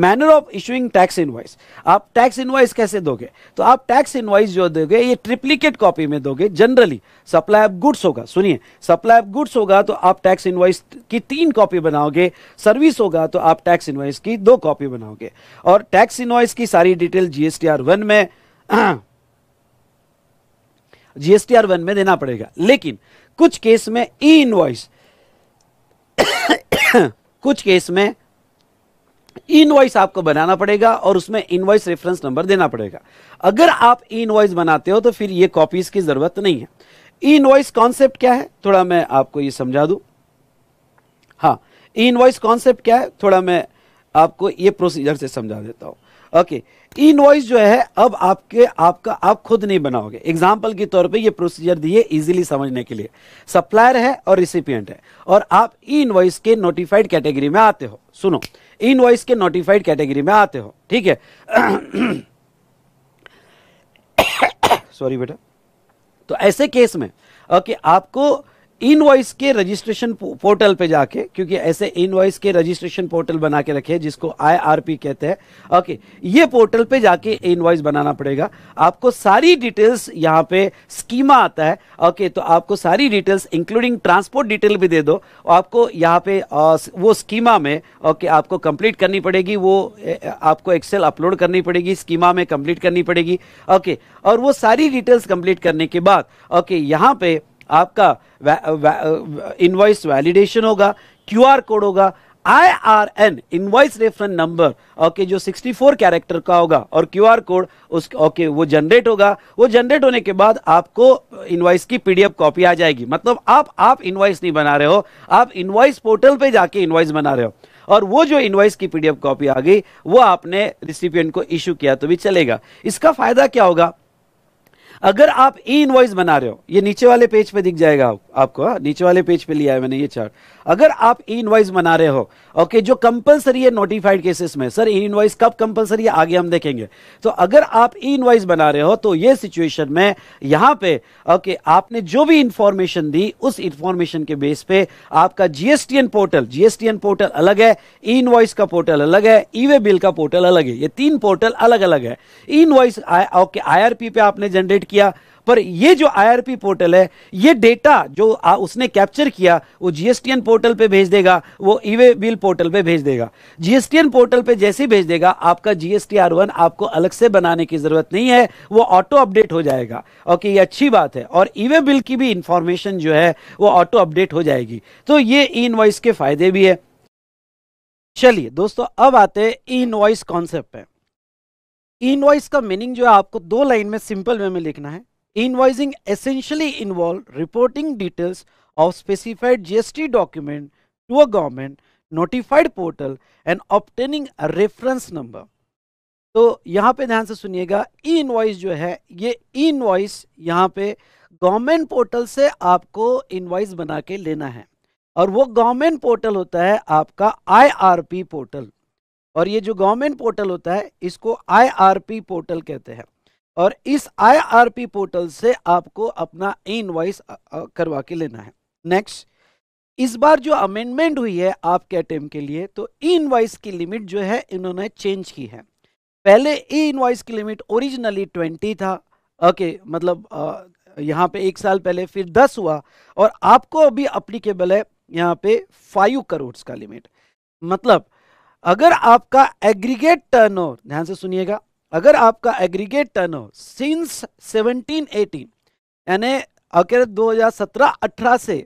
A: manner of issuing tax invoice आप टैक्स इनवाइस कैसे दोगे तो आप टैक्स इनवाइस जो दोगे ये ट्रिप्लीकेट कॉपी में दोगे जनरली सप्लाई ऑफ गुड्स होगा सुनिए सप्लाई ऑफ गुड्स होगा तो आप टैक्स इनवाइस की तीन कॉपी बनाओगे सर्विस होगा तो आप टैक्स इनवाइस की दो कॉपी बनाओगे और टैक्स इनवाइस की सारी डिटेल जीएसटीआर वन में जीएसटीआर वन में देना पड़ेगा लेकिन कुछ केस में ई इनवॉइस कुछ केस में इनवॉइस आपको बनाना पड़ेगा और उसमें इनवॉइस रेफरेंस नंबर देना पड़ेगा अगर आप इनवॉइस बनाते हो तो फिर ये कॉपीज की जरूरत नहीं है इनवॉइस कॉन्सेप्ट क्या है थोड़ा मैं आपको ये समझा दू हाँ इनवॉइस कॉन्सेप्ट क्या है थोड़ा मैं आपको ये प्रोसीजर से समझा देता हूं ओके okay. ई नॉइस जो है अब आपके आपका आप खुद नहीं बनाओगे एग्जाम्पल के तौर पे ये प्रोसीजर दिए इजीली समझने के लिए सप्लायर है और रिसिपियंट है और आप ई इनवॉइस के नोटिफाइड कैटेगरी में आते हो सुनो इन इनवॉइस के नोटिफाइड कैटेगरी में आते हो ठीक है सॉरी बेटा तो ऐसे केस में कि आपको इनवॉइस के रजिस्ट्रेशन पोर्टल पे जाके क्योंकि ऐसे इनवॉइस के रजिस्ट्रेशन पोर्टल बना के रखे जिसको आईआरपी कहते हैं ओके ये पोर्टल पे जाके इनवॉइस बनाना पड़ेगा आपको सारी डिटेल्स यहाँ पे स्कीमा आता है ओके तो आपको सारी डिटेल्स इंक्लूडिंग ट्रांसपोर्ट डिटेल भी दे दो आपको यहाँ पे वो स्कीमा में ओके आपको कंप्लीट करनी पड़ेगी वो आपको एक्सेल अपलोड करनी पड़ेगी स्कीमा में कंप्लीट करनी पड़ेगी ओके और वो सारी डिटेल्स कंप्लीट करने के बाद ओके यहाँ पे आपका इनवॉइस वैलिडेशन होगा क्यूआर कोड होगा I R N invoice reference number okay जो 64 कैरेक्टर का होगा और क्यू आर कोड उस ओके वो जनरेट होगा वो जनरेट होने के बाद आपको इनवॉइस की पीडीएफ कॉपी आ जाएगी मतलब आप आप इनवॉइस नहीं बना रहे हो आप इनवॉइस पोर्टल पे जाके इनवॉइस बना रहे हो और वो जो इनवॉइस की पीडीएफ कॉपी आ गई वो आपने रिसिपियंट को इश्यू किया तो भी चलेगा इसका फायदा क्या होगा अगर आप ई इनवॉइस बना रहे हो ये नीचे वाले पेज पे दिख जाएगा आप, आपको हा? नीचे वाले पेज पे लिया है मैंने ये चार्ट अगर आप ई इनवॉइस बना रहे हो ओके जो कंपलसरी है नोटिफाइड केसेस में सर ई इनवॉइस कब कंपलसरी है आगे हम देखेंगे तो अगर आप ई इनवॉइस बना रहे हो तो ये सिचुएशन में यहां पे ओके आपने जो भी इंफॉर्मेशन दी उस इंफॉर्मेशन के बेस पे आपका जीएसटीएन पोर्टल जीएसटीएन पोर्टल अलग है ई इनवॉइस का पोर्टल अलग है ई वे बिल का पोर्टल अलग है ये तीन पोर्टल अलग अलग है ई इनवॉइस ओके आईआरपी पे आपने जनरेट किया पर ये जो आईआरपी पोर्टल है ये डेटा जो आ, उसने कैप्चर किया वो जीएसटीएन पोर्टल पे भेज देगा वो ईवे बिल पोर्टल पे भेज देगा जीएसटीएन पोर्टल पे जैसे ही भेज देगा आपका जीएसटी आर वन आपको अलग से बनाने की जरूरत नहीं है वो ऑटो अपडेट हो जाएगा ओके ये अच्छी बात है और ईवे e बिल की भी इंफॉर्मेशन जो है वो ऑटो अपडेट हो जाएगी तो ये ई के फायदे भी है चलिए दोस्तों अब आते हैं ई वॉइस कॉन्सेप्ट इनवॉइस का मीनिंग जो है आपको दो लाइन में सिंपल वे में लिखना है invoicing essentially involve reporting details of specified GST document to a government notified portal and obtaining reference number तो यहाँ पे ध्यान से सुनिएगा ई इन्वाइस जो है ये ई इन्वाइस यहाँ पे गवर्नमेंट पोर्टल से आपको इन्वाइस बना के लेना है और वो गवर्नमेंट पोर्टल होता है आपका आईआरपी पोर्टल और ये जो गवर्नमेंट पोर्टल होता है इसको आईआरपी पोर्टल कहते हैं और इस आईआरपी पोर्टल से आपको अपना इनवॉइस करवा के लेना है नेक्स्ट इस बार जो अमेंडमेंट हुई है आपके अटेम के लिए तो ई इनवाइस की लिमिट जो है इन्होंने चेंज की है पहले ई इनवाइस की लिमिट ओरिजिनली ट्वेंटी था ओके मतलब यहाँ पे एक साल पहले फिर दस हुआ और आपको अभी अप्लीकेबल है यहाँ पे फाइव करोड़ का लिमिट मतलब अगर आपका एग्रीगेट टर्नओवर ध्यान से सुनिएगा अगर आपका एग्रीगेट टर्नओवर सिंस 1718 यानी अगर 2017-18 से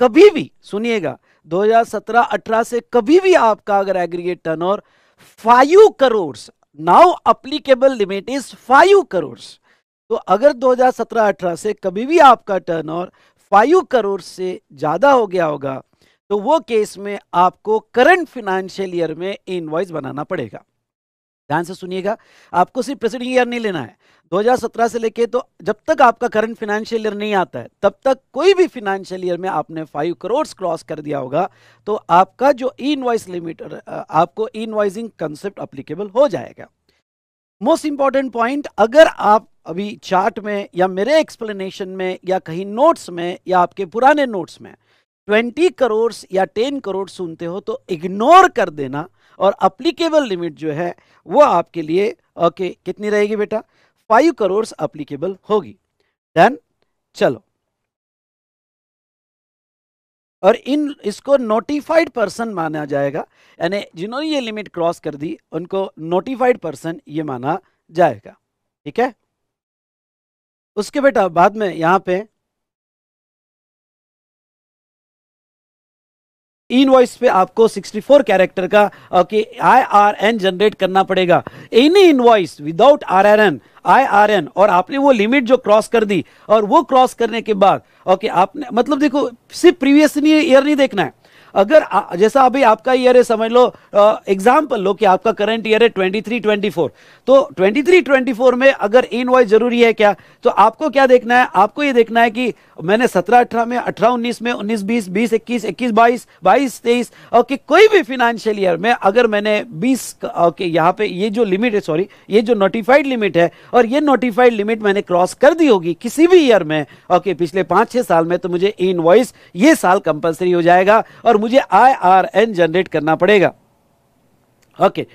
A: कभी भी सुनिएगा 2017-18 से कभी भी आपका अगर aggregate turnover 5 crore now applicable limit is 5 crore तो अगर 2017-18 से कभी भी आपका टर्नओवर 5 करोड़ से ज्यादा हो गया होगा तो वो केस में आपको करंट फिनेंशियल ईयर में इनवॉइस बनाना पड़ेगा ध्यान से सुनिएगा आपको सिर्फ प्रेसिडिंग ईयर नहीं लेना है 2017 से लेके तो जब तक आपका करंट फिनेंशियल ईयर नहीं आता है तब तक कोई भी फिनेंशियल ईयर में आपने 5 करोड़ क्रॉस कर दिया होगा तो आपका जो इनवाइस इनवॉइस लिमिट आपको इनवाइजिंग इनवॉइसिंग कंसेप्ट अप्लीकेबल हो जाएगा मोस्ट इंपॉर्टेंट पॉइंट अगर आप अभी चार्ट में या मेरे एक्सप्लेनेशन में या कहीं नोट्स में या आपके पुराने नोट्स में ट्वेंटी करोड़ या टेन करोड़ सुनते हो तो इग्नोर कर देना और अप्लीकेबल लिमिट जो है वो आपके लिए ओके okay, कितनी रहेगी बेटा फाइव करोड़ अप्लीकेबल होगी डन चलो और इन इसको नोटिफाइड पर्सन माना जाएगा यानी जिन्होंने ये लिमिट क्रॉस कर दी उनको नोटिफाइड पर्सन ये माना जाएगा ठीक है उसके बेटा बाद में यहां पे इनवॉइस पे आपको 64 कैरेक्टर का okay I R N generate करना पड़ेगा any invoice without R R N I R N और आपने वो लिमिट जो क्रॉस कर दी और वो क्रॉस करने के बाद ओके आपने मतलब देखो सिर्फ प्रीवियस ईयर नहीं देखना है अगर आ, जैसा अभी आपका ईयर है समझ लो एग्जाम्पल लो कि आपका करंट ईयर है ट्वेंटी थ्री ट्वेंटी फोर तो ट्वेंटी थ्री ट्वेंटी फोर में अगर इन वॉइस जरूरी है क्या तो आपको क्या देखना है आपको ये देखना है कि मैंने सत्रह अठारह में अठारह उन्नीस में उन्नीस बीस बीस इक्कीस इक्कीस बाईस बाईस तेईस और कि कोई भी फिनेंशियल ईयर में अगर मैंने बीस ओके यहाँ पे ये जो लिमिट है सॉरी ये जो नोटिफाइड लिमिट है और ये नोटिफाइड लिमिट मैंने क्रॉस कर दी होगी किसी भी ईयर में ओके पिछले पाँच छः साल में तो मुझे इन वॉइस ये साल कंपल्सरी हो जाएगा और मुझे आई आर एन जनरेट करना पड़ेगा ओके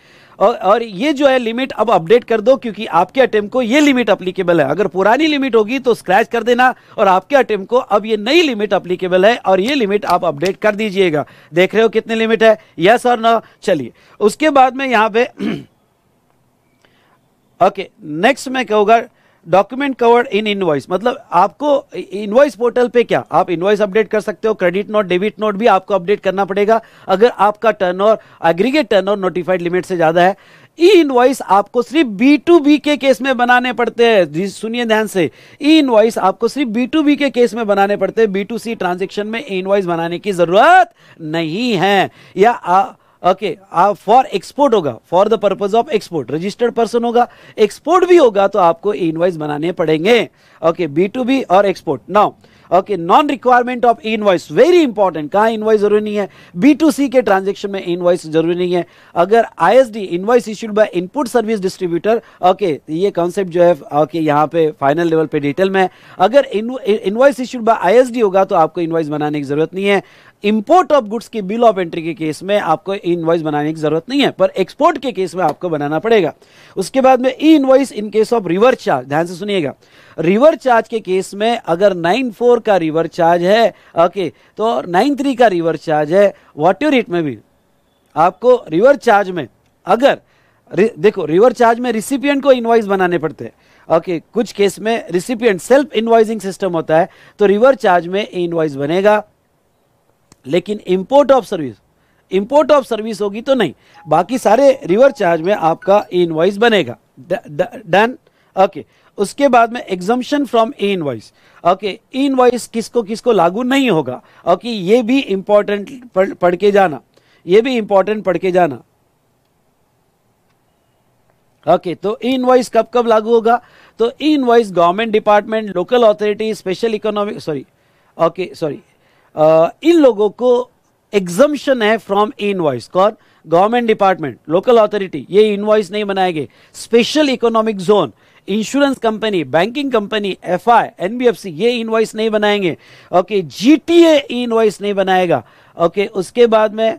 A: और और ये जो है लिमिट अब अपडेट कर दो क्योंकि आपके अटेम्प को ये लिमिट अप्लीकेबल है अगर पुरानी लिमिट होगी तो स्क्रैच कर देना और आपके अटेम्प को अब ये नई लिमिट अप्लीकेबल है और ये लिमिट आप अपडेट कर दीजिएगा देख रहे हो कितने लिमिट है यस और नो चलिए उसके बाद में यहां पे ओके नेक्स्ट में कहूंगा डॉक्यूमेंट कवर्ड इन इनवॉइस मतलब आपको इनवॉइस पोर्टल पे क्या आप इनवॉइस अपडेट कर सकते हो क्रेडिट नोट डेबिट नोट भी आपको अपडेट करना पड़ेगा अगर आपका turnover aggregate turnover notified limit से ज्यादा है ई इनवॉइस आपको सिर्फ बी टू बी के केस में बनाने पड़ते हैं सुनिए ध्यान से ई इनवॉइस आपको सिर्फ बी टू बी के केस में बनाने पड़ते हैं बी टू सी ट्रांजेक्शन में ई इनवॉइस बनाने की जरूरत नहीं है या आ, ओके फॉर एक्सपोर्ट होगा for the purpose of export registered person होगा एक्सपोर्ट भी होगा तो आपको इनवाइस बनाने पड़ेंगे ओके बी टू बी और export now okay non requirement of invoice very important कहा इनवाइस जरूरी नहीं है बी टू सी के ट्रांजेक्शन में इनवाइस जरूरी नहीं है अगर I S D invoice issued by input service distributor okay ये कॉन्सेप्ट जो है ओके okay, यहाँ पे फाइनल लेवल पे डिटेल में अगर invoice issued by I S D होगा तो आपको इनवाइस बनाने की जरूरत नहीं है इंपोर्ट ऑफ गुड्स की बिल ऑफ एंट्री के केस में आपको इनवॉइस बनाने की जरूरत नहीं है पर एक्सपोर्ट के केस में आपको बनाना पड़ेगा उसके बाद में E invoice in case of reverse charge ध्यान से सुनिएगा रिवर चार्ज के केस में अगर नाइन फोर का रिवर चार्ज है ओके तो नाइन थ्री का रिवर चार्ज है वॉट यूर इट में भी आपको रिवर चार्ज में अगर देखो रिवर चार्ज में रिसिपियंट को इनवॉइस बनाने पड़ते हैं ओके okay, कुछ केस में रिसिपियंट सेल्फ इनवाइजिंग सिस्टम होता है तो रिवर चार्ज में इनवॉइस बनेगा लेकिन import of service import of service होगी तो नहीं बाकी सारे रिवर चार्ज में आपका वॉइस बनेगा डन ओके उसके बाद में exemption from E invoice okay E किसको किसको लागू नहीं होगा ओके okay, ये भी इंपॉर्टेंट पढ़, पढ़ के जाना ये भी इंपॉर्टेंट पढ़ के जाना ओके okay, तो इन वॉइस कब कब लागू होगा तो invoice government department local authority special economic sorry okay sorry इन लोगों को एग्जम्शन है फ्रॉम इनवॉइस कौन गवर्नमेंट डिपार्टमेंट लोकल अथॉरिटी ये इनवॉइस नहीं बनाएंगे special economic zone insurance company banking company F I NBFC ये इनवॉइस नहीं बनाएंगे ओके जीटीए इनवॉइस नहीं बनाएगा ओके उसके बाद में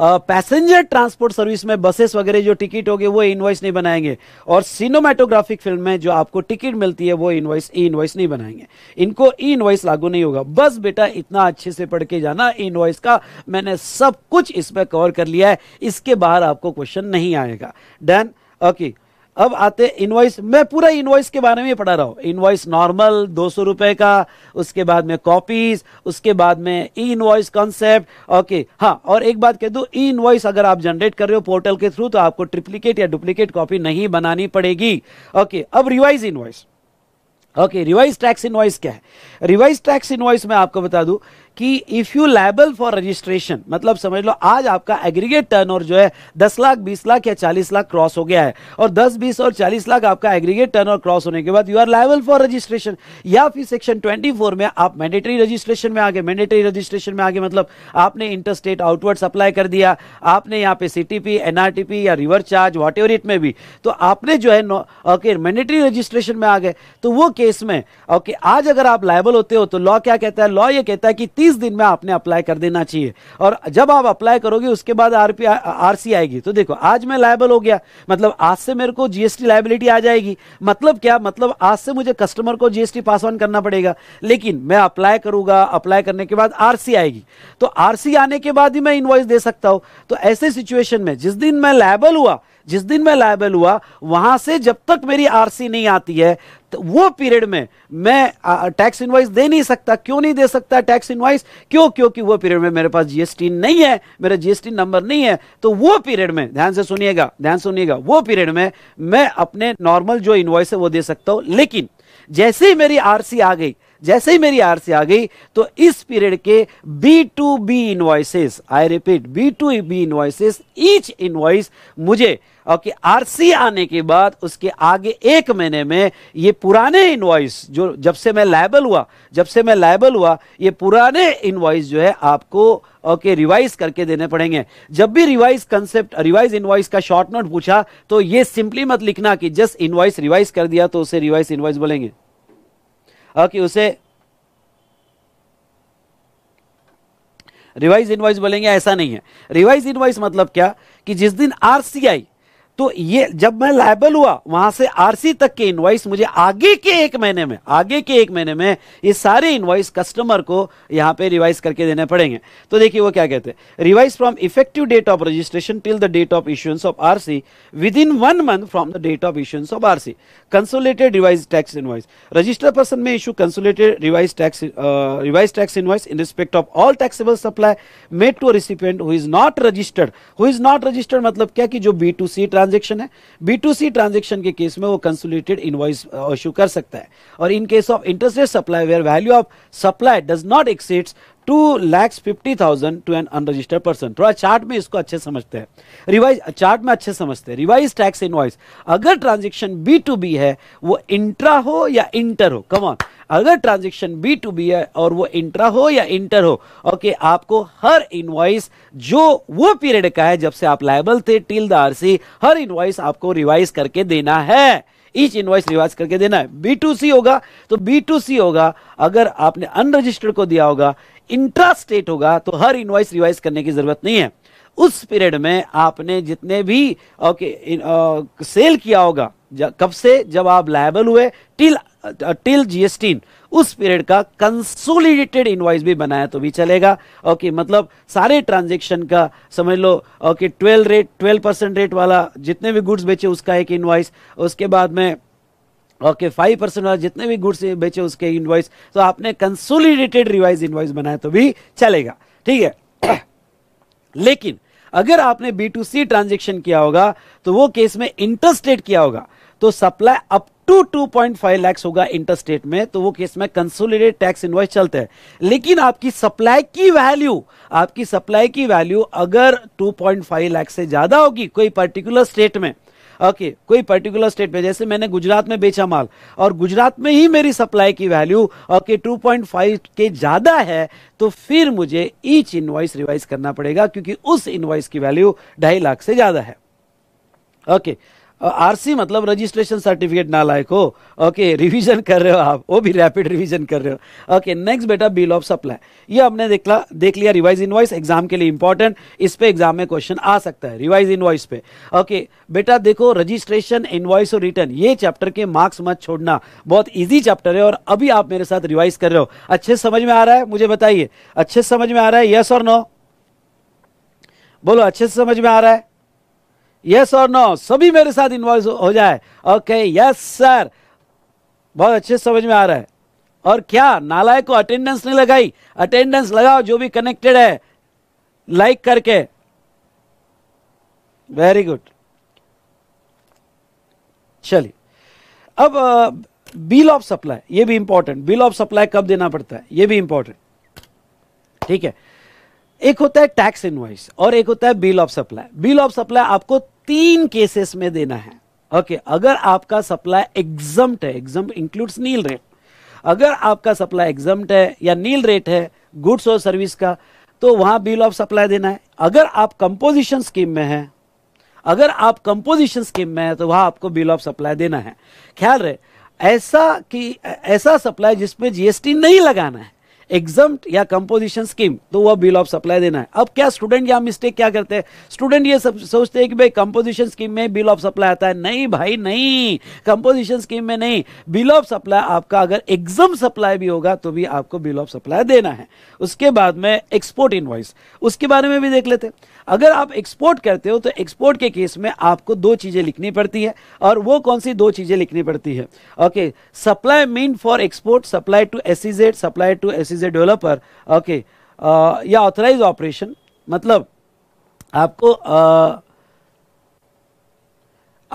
A: पैसेंजर ट्रांसपोर्ट सर्विस में बसेस वगैरह जो टिकट होगी वो इनवाइस नहीं बनाएंगे और सिनेमाटोग्राफिक फिल्म में जो आपको टिकट मिलती है वो इनवाइस ई इनवाइस नहीं बनाएंगे इनको ई इनवाइस लागू नहीं होगा बस बेटा इतना अच्छे से पढ़ के जाना इनवाइस का मैंने सब कुछ इसमें कवर कर लिया है इसके बाहर आपको क्वेश्चन नहीं आएगा डन ओके okay. अब आते इनवॉइस मैं पूरा इनवॉइस के बारे में पढ़ा रहा हूं इनवॉइस नॉर्मल दो सौ रुपए का उसके बाद में कॉपीज उसके बाद में ई इनवॉइस कॉन्सेप्ट ओके हाँ और एक बात कह दू ई इनवॉइस अगर आप जनरेट कर रहे हो पोर्टल के थ्रू तो आपको ट्रिप्लीकेट या डुप्लीकेट कॉपी नहीं बनानी पड़ेगी ओके अब revise invoice okay revise tax invoice क्या है रिवाइज टैक्स इनवाइस में आपको बता दू कि if you liable for registration मतलब समझ लो आज आपका एग्रीगेट टर्न जो है दस लाख बीस लाख या चालीस लाख क्रॉस हो गया है और दस बीस और चालीस लाख आपका एग्रीगेट टर्न क्रॉस होने के बाद you are liable for registration या फिर सेक्शन ट्वेंटी में आप मैंडेटरी रजिस्ट्रेशन में आगे मैंडेटरी रजिस्ट्रेशन में आगे मतलब आपने इंटरस्टेट आउटवर्ड सप्लाई कर दिया आपने यहाँ पे सीटीपी एनआरटीपी या reverse charge whatever it में भी तो आपने जो है ओके मैंडेटरी रजिस्ट्रेशन में आ गए तो वो केस में ओके okay, आज अगर आप लाइबल होते हो तो लॉ क्या कहता है लॉ ये कहता है कि तीस दिन में आपने अप्लाई कर देना चाहिए और जब आप अप्लाई करोगे उसके बाद आरपी आरसी आएगी तो देखो आज मैं लाइबल हो गया मतलब आज से मेरे को जीएसटी लाइबिलिटी आ जाएगी मतलब क्या मतलब आज से मुझे कस्टमर को जीएसटी पास ऑन करना पड़ेगा लेकिन मैं अप्लाई करूंगा अप्लाई करने के बाद आरसी आएगी तो आरसी आने के बाद ही मैं इन्वॉइस दे सकता हूं तो ऐसे सिचुएशन में जिस दिन मैं लाइबल हुआ जिस दिन मैं लाइबल हुआ वहां से जब तक मेरी आरसी नहीं आती है तो वो पीरियड में मैं टैक्स इनवाइस दे नहीं सकता क्यों नहीं दे सकता टैक्स इनवाइस क्यों क्योंकि वो पीरियड में मेरे पास जीएसटी नहीं है मेरा जीएसटी नंबर नहीं है तो वो पीरियड में ध्यान से सुनिएगा ध्यान सुनिएगा वो पीरियड में मैं अपने नॉर्मल जो इनवाइस है वो दे सकता हूं लेकिन जैसे ही मेरी आरसी आ गई जैसे ही मेरी आर आ गई तो इस पीरियड के B to B invoices I repeat B to B invoices each invoice मुझे और कि आने के बाद उसके आगे एक महीने में ये पुराने इनवाइस जो जब से मैं लाइबल हुआ जब से मैं लाइबल हुआ ये पुराने इनवाइस जो है आपको ओके रिवाइज करके देने पड़ेंगे जब भी रिवाइज कंसेप्ट रिवाइज इनवाइस का शॉर्ट नोट पूछा तो ये सिंपली मत लिखना कि जस्ट इनवाइस रिवाइज कर दिया तो उसे रिवाइज इनवाइस बोलेंगे कि उसे रिवाइज इनवाइस बोलेंगे ऐसा नहीं है रिवाइज इनवाइस मतलब क्या कि जिस दिन आरसीआई तो ये जब मैं लाइबल हुआ वहां से आरसी तक के इनवाइस मुझे आगे के एक महीने में आगे के एक महीने में ये सारे इनवाइस कस्टमर को यहां पे रिवाइज करके देने पड़ेंगे तो देखिए वो क्या कहते हैं revise from effective date of registration till the date of issuance of R C within one month from the date of issuance of R C consolidated revise tax invoice register person में issue consolidated revise tax revise tax invoice in respect of all taxable supply made to recipient who is not registered who is not registered मतलब क्या कि जो B to C trans transaction है B to C transaction के case में वो consolidated invoice issue कर सकता है और in case of interest supply where value of supply does not exceeds two lakhs fifty thousand to an unregistered person थोड़ा chart में इसको अच्छे समझते हैं रिवाइज चार्ट में अच्छे समझते हैं रिवाइज टैक्स इनवाइस अगर ट्रांजेक्शन बी टू बी है वो इंट्रा हो या इंटर हो कमॉन अगर ट्रांजेक्शन बी टू बी है और वो इंट्रा हो या इंटर हो ओके आपको हर इनवाइस जो वो पीरियड का है जब से आप लाइबल थे टिल द आरसी हर इनवाइस आपको रिवाइज करके देना है ईच इनवाइस रिवाइज करके देना है बी टू सी होगा तो बी टू सी होगा अगर आपने अनरजिस्टर्ड को दिया होगा इंट्रा स्टेट होगा तो हर इनवाइस रिवाइज करने की जरूरत नहीं है उस पीरियड में आपने जितने भी ओके सेल किया होगा कब से जब आप लायबल हुए टिल टिल जीएसटी उस पीरियड का कंसोलिडेटेड इनवाइस भी बनाया तो भी चलेगा ओके मतलब सारे ट्रांजेक्शन का समझ लो okay twelve rate twelve percent rate वाला जितने भी गुड्स बेचे उसका एक इनवाइस उसके बाद में ओके फाइव परसेंट वाला जितने भी गुड्स बेचे उसके इनवाइस तो आपने कंसोलिडेटेड रिवाइज इनवाइस बनाया तो भी चलेगा ठीक है लेकिन अगर आपने बी टू सी ट्रांजेक्शन किया होगा तो वो केस में इंटरस्टेट किया होगा तो supply up to two point five lakhs होगा इंटरस्टेट में तो वो केस में कंसोलिडेट टैक्स इनवॉइस चलते हैं लेकिन आपकी सप्लाई की वैल्यू आपकी सप्लाई की वैल्यू अगर टू पॉइंट फाइव लैक्स से ज्यादा होगी कोई पर्टिकुलर स्टेट में ओके कोई पर्टिकुलर स्टेट में जैसे मैंने गुजरात में बेचा माल और गुजरात में ही मेरी सप्लाई की value okay two point five के ज़्यादा है तो फिर मुझे ईच इन्वाइस रिवाइज करना पड़ेगा क्योंकि उस इन्वाइस की वैल्यू ढाई लाख से ज़्यादा है ओके okay, आरसी मतलब रजिस्ट्रेशन सर्टिफिकेट ना लायक हो ओके रिवीजन कर रहे हो आप वो भी रैपिड रिवीजन कर रहे हो ओके नेक्स्ट बेटा बिल ऑफ सप्लाई ये हमने देखला देख लिया रिवाइज इनवॉइस एग्जाम के लिए इंपॉर्टेंट इस पे एग्जाम में क्वेश्चन आ सकता है रिवाइज इनवॉइस पे ओके बेटा देखो रजिस्ट्रेशन वॉइस और रिटर्न ये चैप्टर के मार्क्स मत छोड़ना बहुत ईजी चैप्टर है और अभी आप मेरे साथ रिवाइज कर रहे हो अच्छे समझ में आ रहा है मुझे बताइए अच्छे समझ में आ रहा है यस और नो बोलो अच्छे से समझ में आ रहा है यस और नो सभी मेरे साथ इन्वॉल्व हो जाए ओके यस सर बहुत अच्छे समझ में आ रहा है और क्या नालायक को अटेंडेंस नहीं लगाई अटेंडेंस लगाओ जो भी कनेक्टेड है लाइक करके वेरी गुड चलिए अब बिल ऑफ सप्लाई ये भी इंपॉर्टेंट बिल ऑफ सप्लाई कब देना पड़ता है ये भी इंपॉर्टेंट ठीक है एक होता है टैक्स इनवाइस और एक होता है bill of supply bill of supply आपको तीन केसेस में देना है ओके okay, अगर आपका सप्लाई एग्जम्प्ट है एग्जम्प्ट इंक्लूड्स नील रेट अगर आपका सप्लाई एग्जम्प्ट है या नील रेट है गुड्स और सर्विस का तो वहां बिल ऑफ सप्लाई देना है अगर आप कंपोजिशन स्कीम में है अगर आप कंपोजिशन स्कीम में है तो वहां आपको बिल ऑफ सप्लाई देना है ख्याल रहे ऐसा कि ऐसा सप्लाई जिसमें जीएसटी नहीं लगाना है एग्जाम या कंपोजिशन स्कीम तो वह बिल ऑफ सप्लाई देना है अब क्या स्टूडेंट यहाँ मिस्टेक क्या करते हैं स्टूडेंट ये सब सोचते हैं कि भाई कंपोजिशन स्कीम में बिल ऑफ सप्लाई आता है नहीं भाई नहीं कंपोजिशन स्कीम में नहीं बिल ऑफ सप्लाई आपका अगर एग्जाम सप्लाई भी होगा तो भी आपको बिल ऑफ सप्लाई देना है उसके बाद में एक्सपोर्ट इनवॉइस उसके बारे में भी देख लेते अगर आप एक्सपोर्ट करते हो तो एक्सपोर्ट के केस में आपको दो चीजें लिखनी पड़ती है और वो कौन सी दो चीजें लिखनी पड़ती है okay supply mean for export supply to SEZ supply to SEZ is a developer okay या ऑथराइज ऑपरेशन मतलब आपको uh,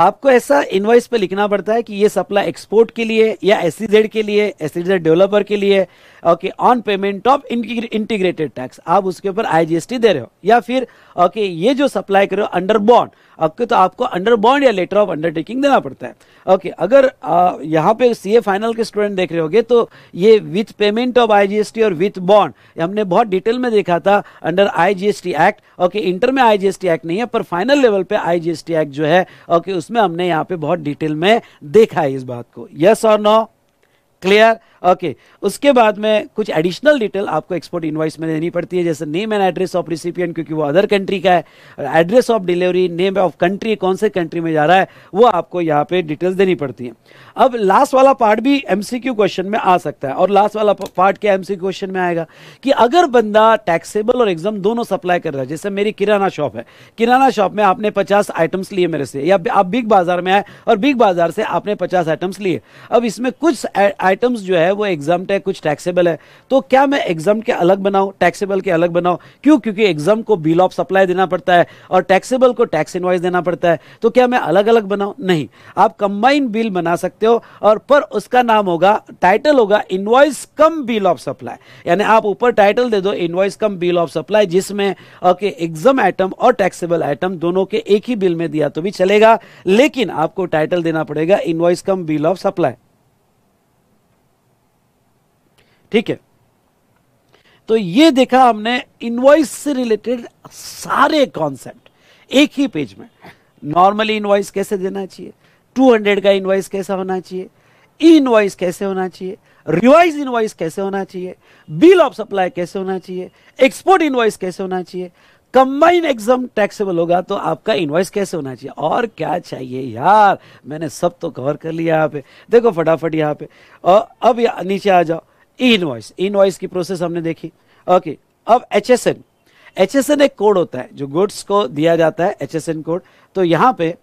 A: आपको ऐसा इन्वाइस पे लिखना पड़ता है कि ये सप्लाई एक्सपोर्ट के लिए या एस e के लिए एस डेवलपर e के लिए okay on payment of integrated tax आप उसके ऊपर आईजीएसटी दे रहे हो या फिर ओके ये जो सप्लाई कर रहे हो अंडर बॉन्ड आपके तो आपको अंडर बॉन्ड या लेटर ऑफ अंडरटेकिंग देना पड़ता है ओके okay, अगर आ, यहाँ पे सीए फाइनल के स्टूडेंट देख रहे होंगे तो ये विथ पेमेंट ऑफ आईजीएसटी और विथ बॉन्ड हमने बहुत डिटेल में देखा था under IGST act okay inter में आईजीएसटी एक्ट नहीं है पर फाइनल लेवल पे आईजीएसटी एक्ट जो है ओके okay, उसमें हमने यहाँ पे बहुत डिटेल में देखा है इस बात को यस और नो क्लियर ओके उसके बाद में कुछ एडिशनल डिटेल आपको एक्सपोर्ट इन्वाइस में देनी पड़ती है जैसे name and address of recipient क्योंकि वो अदर कंट्री का है address of delivery name of country कौन से कंट्री में जा रहा है वो आपको यहाँ पे डिटेल्स देनी पड़ती है अब लास्ट वाला पार्ट भी एम क्वेश्चन में आ सकता है और लास्ट वाला पार्ट क्या एम क्वेश्चन में आएगा कि अगर बंदा टैक्सेबल और एग्जाम दोनों सप्लाई कर रहा है जैसे मेरी किराना शॉप है किराना शॉप में आपने पचास आइटम्स लिए मेरे से या आप बिग बाजार में आए और बिग बाजार से आपने पचास आइटम्स लिए अब इसमें कुछ आइटम्स जो है है वो एग्जाम है कुछ टैक्सेबल है तो क्या मैं एग्जाम के अलग बनाऊ टैक्सेबल के अलग बनाऊँ क्यों क्योंकि एग्जाम को बिल ऑफ सप्लाई देना पड़ता है और टैक्सेबल को टैक्स इनवाइस देना पड़ता है तो क्या मैं अलग अलग बनाऊ नहीं आप कंबाइन बिल बना सकते हो और पर उसका नाम होगा टाइटल होगा invoice cum bill of supply यानी आप ऊपर टाइटल दे दो invoice cum bill of supply जिसमें ओके एग्जाम आइटम और टैक्सेबल आइटम दोनों के एक ही बिल में दिया तो भी चलेगा लेकिन आपको टाइटल देना पड़ेगा invoice cum bill of supply ठीक है तो ये देखा हमने इनवॉइस से रिलेटेड सारे कॉन्सेप्ट एक ही पेज में नॉर्मली इनवॉइस कैसे देना चाहिए 200 का इनवॉइस कैसा होना चाहिए ई इनवॉइस कैसे होना चाहिए रिवाइज इनवॉइस कैसे होना चाहिए बिल ऑफ सप्लाई कैसे होना चाहिए एक्सपोर्ट इनवॉइस कैसे होना चाहिए कंबाइन एग्जाम टैक्सेबल होगा तो आपका इनवॉइस कैसे होना चाहिए और क्या चाहिए यार मैंने सब तो कवर कर लिया यहाँ पे देखो फटाफट यहाँ पे और अब नीचे आ जाओ इनवॉइस इनवॉइस की प्रोसेस हमने देखी ओके अब H S N H S N एक कोड होता है जो गुड्स को दिया जाता है एच एस एन कोड तो यहां पे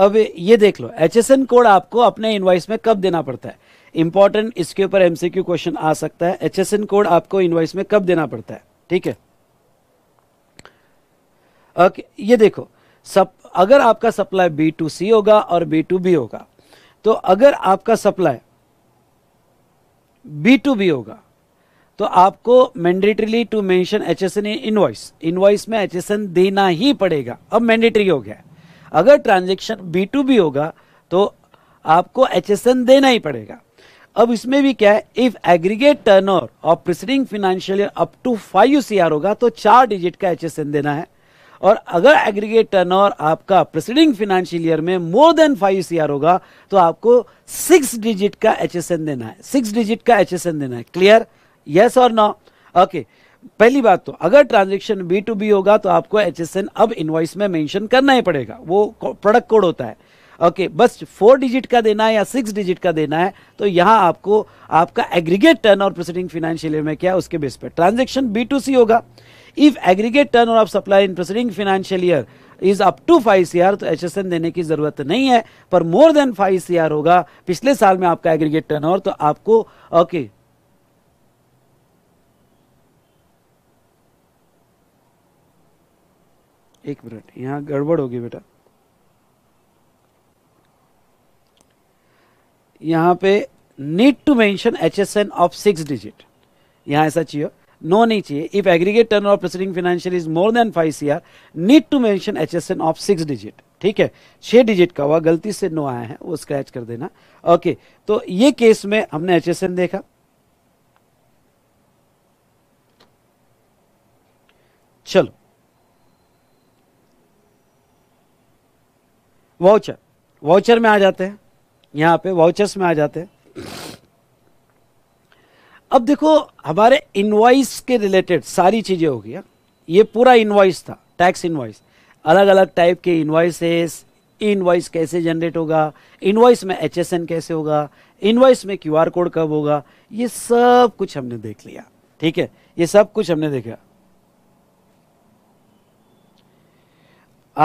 A: अब ये देख लो एच कोड आपको अपने इन्वाइस में कब देना पड़ता है इंपॉर्टेंट इसके ऊपर एमसीक्यू क्वेश्चन आ सकता है एच कोड आपको इन्वाइस में कब देना पड़ता है ठीक है ओके ये देखो सब अगर आपका सप्लाई बी टू सी होगा और बी टू बी होगा तो अगर आपका सप्लाई बी टू बी होगा तो आपको mandatorily to mention H S N in invoice में एच एस एन देना ही पड़ेगा अब मैंडेटरी हो गया अगर ट्रांजेक्शन बी टू बी होगा तो आपको एच देना ही पड़ेगा अब इसमें भी क्या है if aggregate turnover of preceding financial year up to five UCR होगा तो चार डिजिट का एच देना है और अगर एग्रीगेट टर्नओवर आपका प्रिसीडिंग फाइनेंशियल ईयर में मोर देन फाइव आर होगा तो आपको सिक्स डिजिट का एच देना है सिक्स डिजिट का एच देना है क्लियर यस और नो ओके पहली बात तो अगर ट्रांजेक्शन बी टू बी होगा तो आपको एच अब इन्वॉइस में मेंशन करना ही पड़ेगा वो प्रोडक्ट कोड होता है ओके okay, बस फोर डिजिट का देना है या सिक्स डिजिट का देना है तो यहां आपको आपका aggregate turnover proceeding financial year में क्या है उसके base per transaction B to C होगा if aggregate turnover supply in proceeding financial year is up to five C तो एच एस एन देने की जरूरत नहीं है पर मोर देन फाइव सी होगा पिछले साल में आपका एग्रीगेट टर्न तो आपको ओके okay, एक मिनट यहाँ गड़बड़ होगी बेटा यहाँ पे need to mention HSN of six digit यहाँ ऐसा चाहिए नो नहीं चाहिए if aggregate turn of proceeding financial is more than five C R need to mention HSN of six digit ठीक है छह डिजिट का हुआ गलती से नो आया है वो स्क्रैच कर देना ओके तो ये केस में हमने एचएसएन देखा चलो वाउचर वाउचर में आ जाते हैं यहाँ पे वाउचर्स में आ जाते हैं अब देखो हमारे इनवाइस के रिलेटेड सारी चीज़ें हो गया हाँ। ये पूरा इनवाइस था टैक्स इनवाइस अलग अलग टाइप के इनवाइसेस इनवाइस कैसे जनरेट होगा इनवाइस में एच कैसे होगा इनवाइस में क्यू कोड कब होगा ये सब कुछ हमने देख लिया ठीक है ये सब कुछ हमने देखा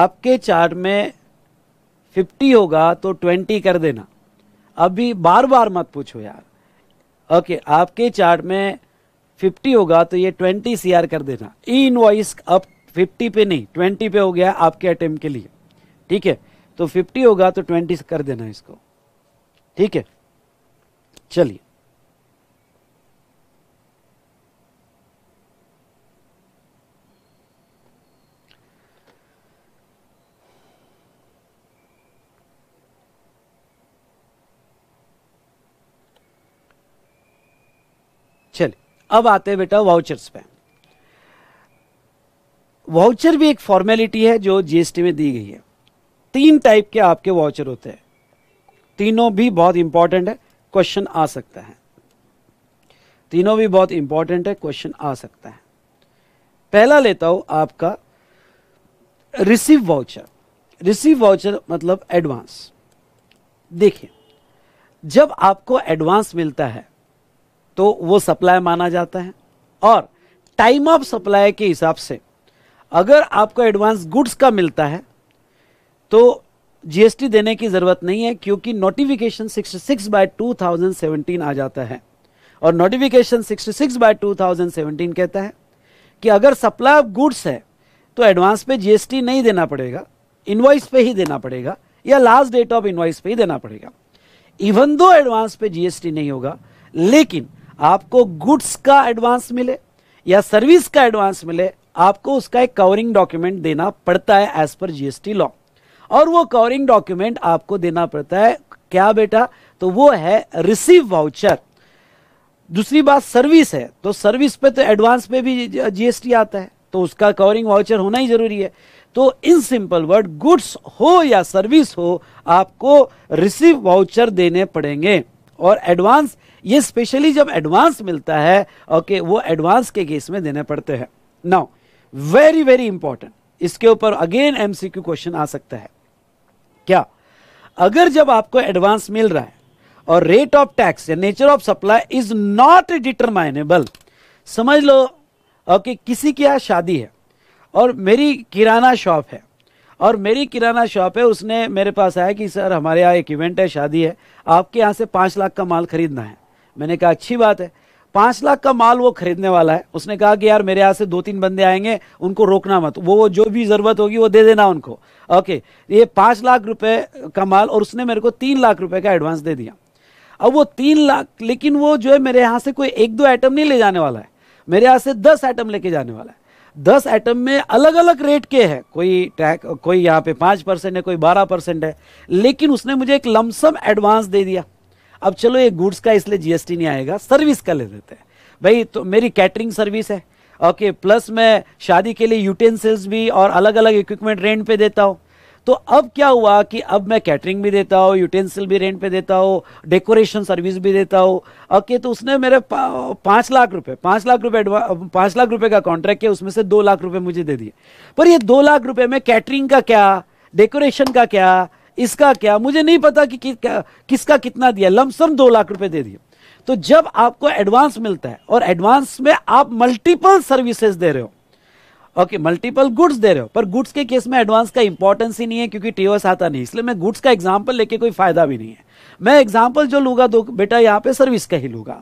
A: आपके चार्ट में फिफ्टी होगा तो ट्वेंटी कर देना अभी बार बार मत पूछो यार ओके आपके चार्ट में फिफ्टी होगा तो ये ट्वेंटी सी कर देना ई वॉइस अब फिफ्टी पे नहीं ट्वेंटी पे हो गया आपके अटेम्प के लिए ठीक है तो फिफ्टी होगा तो ट्वेंटी कर देना इसको ठीक है चलिए अब आते हैं बेटा वाउचर्स पे वाउचर भी एक फॉर्मेलिटी है जो जीएसटी में दी गई है तीन टाइप के आपके वाउचर होते हैं तीनों भी बहुत इंपॉर्टेंट है क्वेश्चन आ सकता है तीनों भी बहुत इंपॉर्टेंट है क्वेश्चन आ सकता है पहला लेता हूं आपका रिसीव वाउचर रिसीव वाउचर मतलब एडवांस देखिए जब आपको एडवांस मिलता है तो वो सप्लाई माना जाता है और टाइम ऑफ सप्लाई के हिसाब से अगर आपको एडवांस गुड्स का मिलता है तो जीएसटी देने की ज़रूरत नहीं है क्योंकि नोटिफिकेशन 66 सिक्स बाय टू आ जाता है और नोटिफिकेशन 66 सिक्स बाय टू कहता है कि अगर सप्लाई ऑफ गुड्स है तो एडवांस पे जीएसटी नहीं देना पड़ेगा इनवाइस पे ही देना पड़ेगा या लास्ट डेट ऑफ इनवाइस पे ही देना पड़ेगा इवन दो एडवांस पे जीएसटी नहीं होगा लेकिन आपको गुड्स का एडवांस मिले या सर्विस का एडवांस मिले आपको उसका एक कवरिंग डॉक्यूमेंट देना पड़ता है एज पर जीएसटी लॉ और वो कवरिंग डॉक्यूमेंट आपको देना पड़ता है क्या बेटा तो वो है रिसीव वाउचर दूसरी बात सर्विस है तो सर्विस पे तो एडवांस पे भी जीएसटी आता है तो उसका कवरिंग वाउचर होना ही जरूरी है तो इन सिंपल वर्ड गुड्स हो या सर्विस हो आपको रिसीव वाउचर देने पड़ेंगे और एडवांस ये स्पेशली जब एडवांस मिलता है ओके okay, वो एडवांस के केस में देने पड़ते हैं नाउ वेरी वेरी इंपॉर्टेंट इसके ऊपर अगेन एमसीक्यू क्वेश्चन आ सकता है क्या अगर जब आपको एडवांस मिल रहा है और रेट ऑफ टैक्स या nature of supply is not determinable समझ लो ओके okay, किसी की यहां शादी है और मेरी किराना शॉप है और मेरी किराना शॉप है उसने मेरे पास आया कि सर हमारे यहाँ एक इवेंट है शादी है आपके यहाँ से पाँच लाख का माल खरीदना है मैंने कहा अच्छी बात है पांच लाख का माल वो खरीदने वाला है उसने कहा कि यार मेरे यहाँ से दो तीन बंदे आएंगे उनको रोकना मत वो वो जो भी जरूरत होगी वो दे देना उनको ओके ये पांच लाख रुपए का माल और उसने मेरे को तीन लाख रुपए का एडवांस दे दिया अब वो तीन लाख लेकिन वो जो है मेरे यहाँ से कोई एक दो आइटम नहीं ले जाने वाला है मेरे यहाँ से दस आइटम लेके जाने वाला है दस आइटम में अलग अलग रेट के हैं कोई टैक्स कोई यहाँ पे पांच परसेंट है कोई बारह परसेंट है लेकिन उसने मुझे एक लमसम एडवांस दे दिया अब चलो ये गुड्स का इसलिए जीएसटी नहीं आएगा सर्विस का ले देते हैं भाई तो मेरी कैटरिंग सर्विस है ओके प्लस मैं शादी के लिए यूटेंसिल्स भी और अलग अलग इक्विपमेंट रेंट पे देता हूँ तो अब क्या हुआ कि अब मैं कैटरिंग भी देता हूँ यूटेंसिल भी रेंट पे देता हूँ डेकोरेशन सर्विस भी देता हूँ ओके तो उसने मेरे पाँच लाख रुपए पाँच लाख रुपए पाँच लाख रुपए का कॉन्ट्रैक्ट किया उसमें से दो लाख रुपए मुझे दे दिए पर ये दो लाख रुपए में कैटरिंग का क्या डेकोरेशन का क्या इसका क्या मुझे नहीं पता कि, कि क्या किसका कितना दिया लमसम दो लाख रुपए दे दिए तो जब आपको एडवांस मिलता है और एडवांस में आप मल्टीपल सर्विसेज दे रहे हो ओके मल्टीपल गुड्स दे रहे हो पर गुड्स के केस में एडवांस का इंपॉर्टेंस ही नहीं है क्योंकि टीओएस आता नहीं इसलिए मैं गुड्स का एग्जाम्पल लेके कोई फायदा भी नहीं है मैं एग्जाम्पल जो लूंगा दो बेटा यहाँ पे सर्विस का ही लूंगा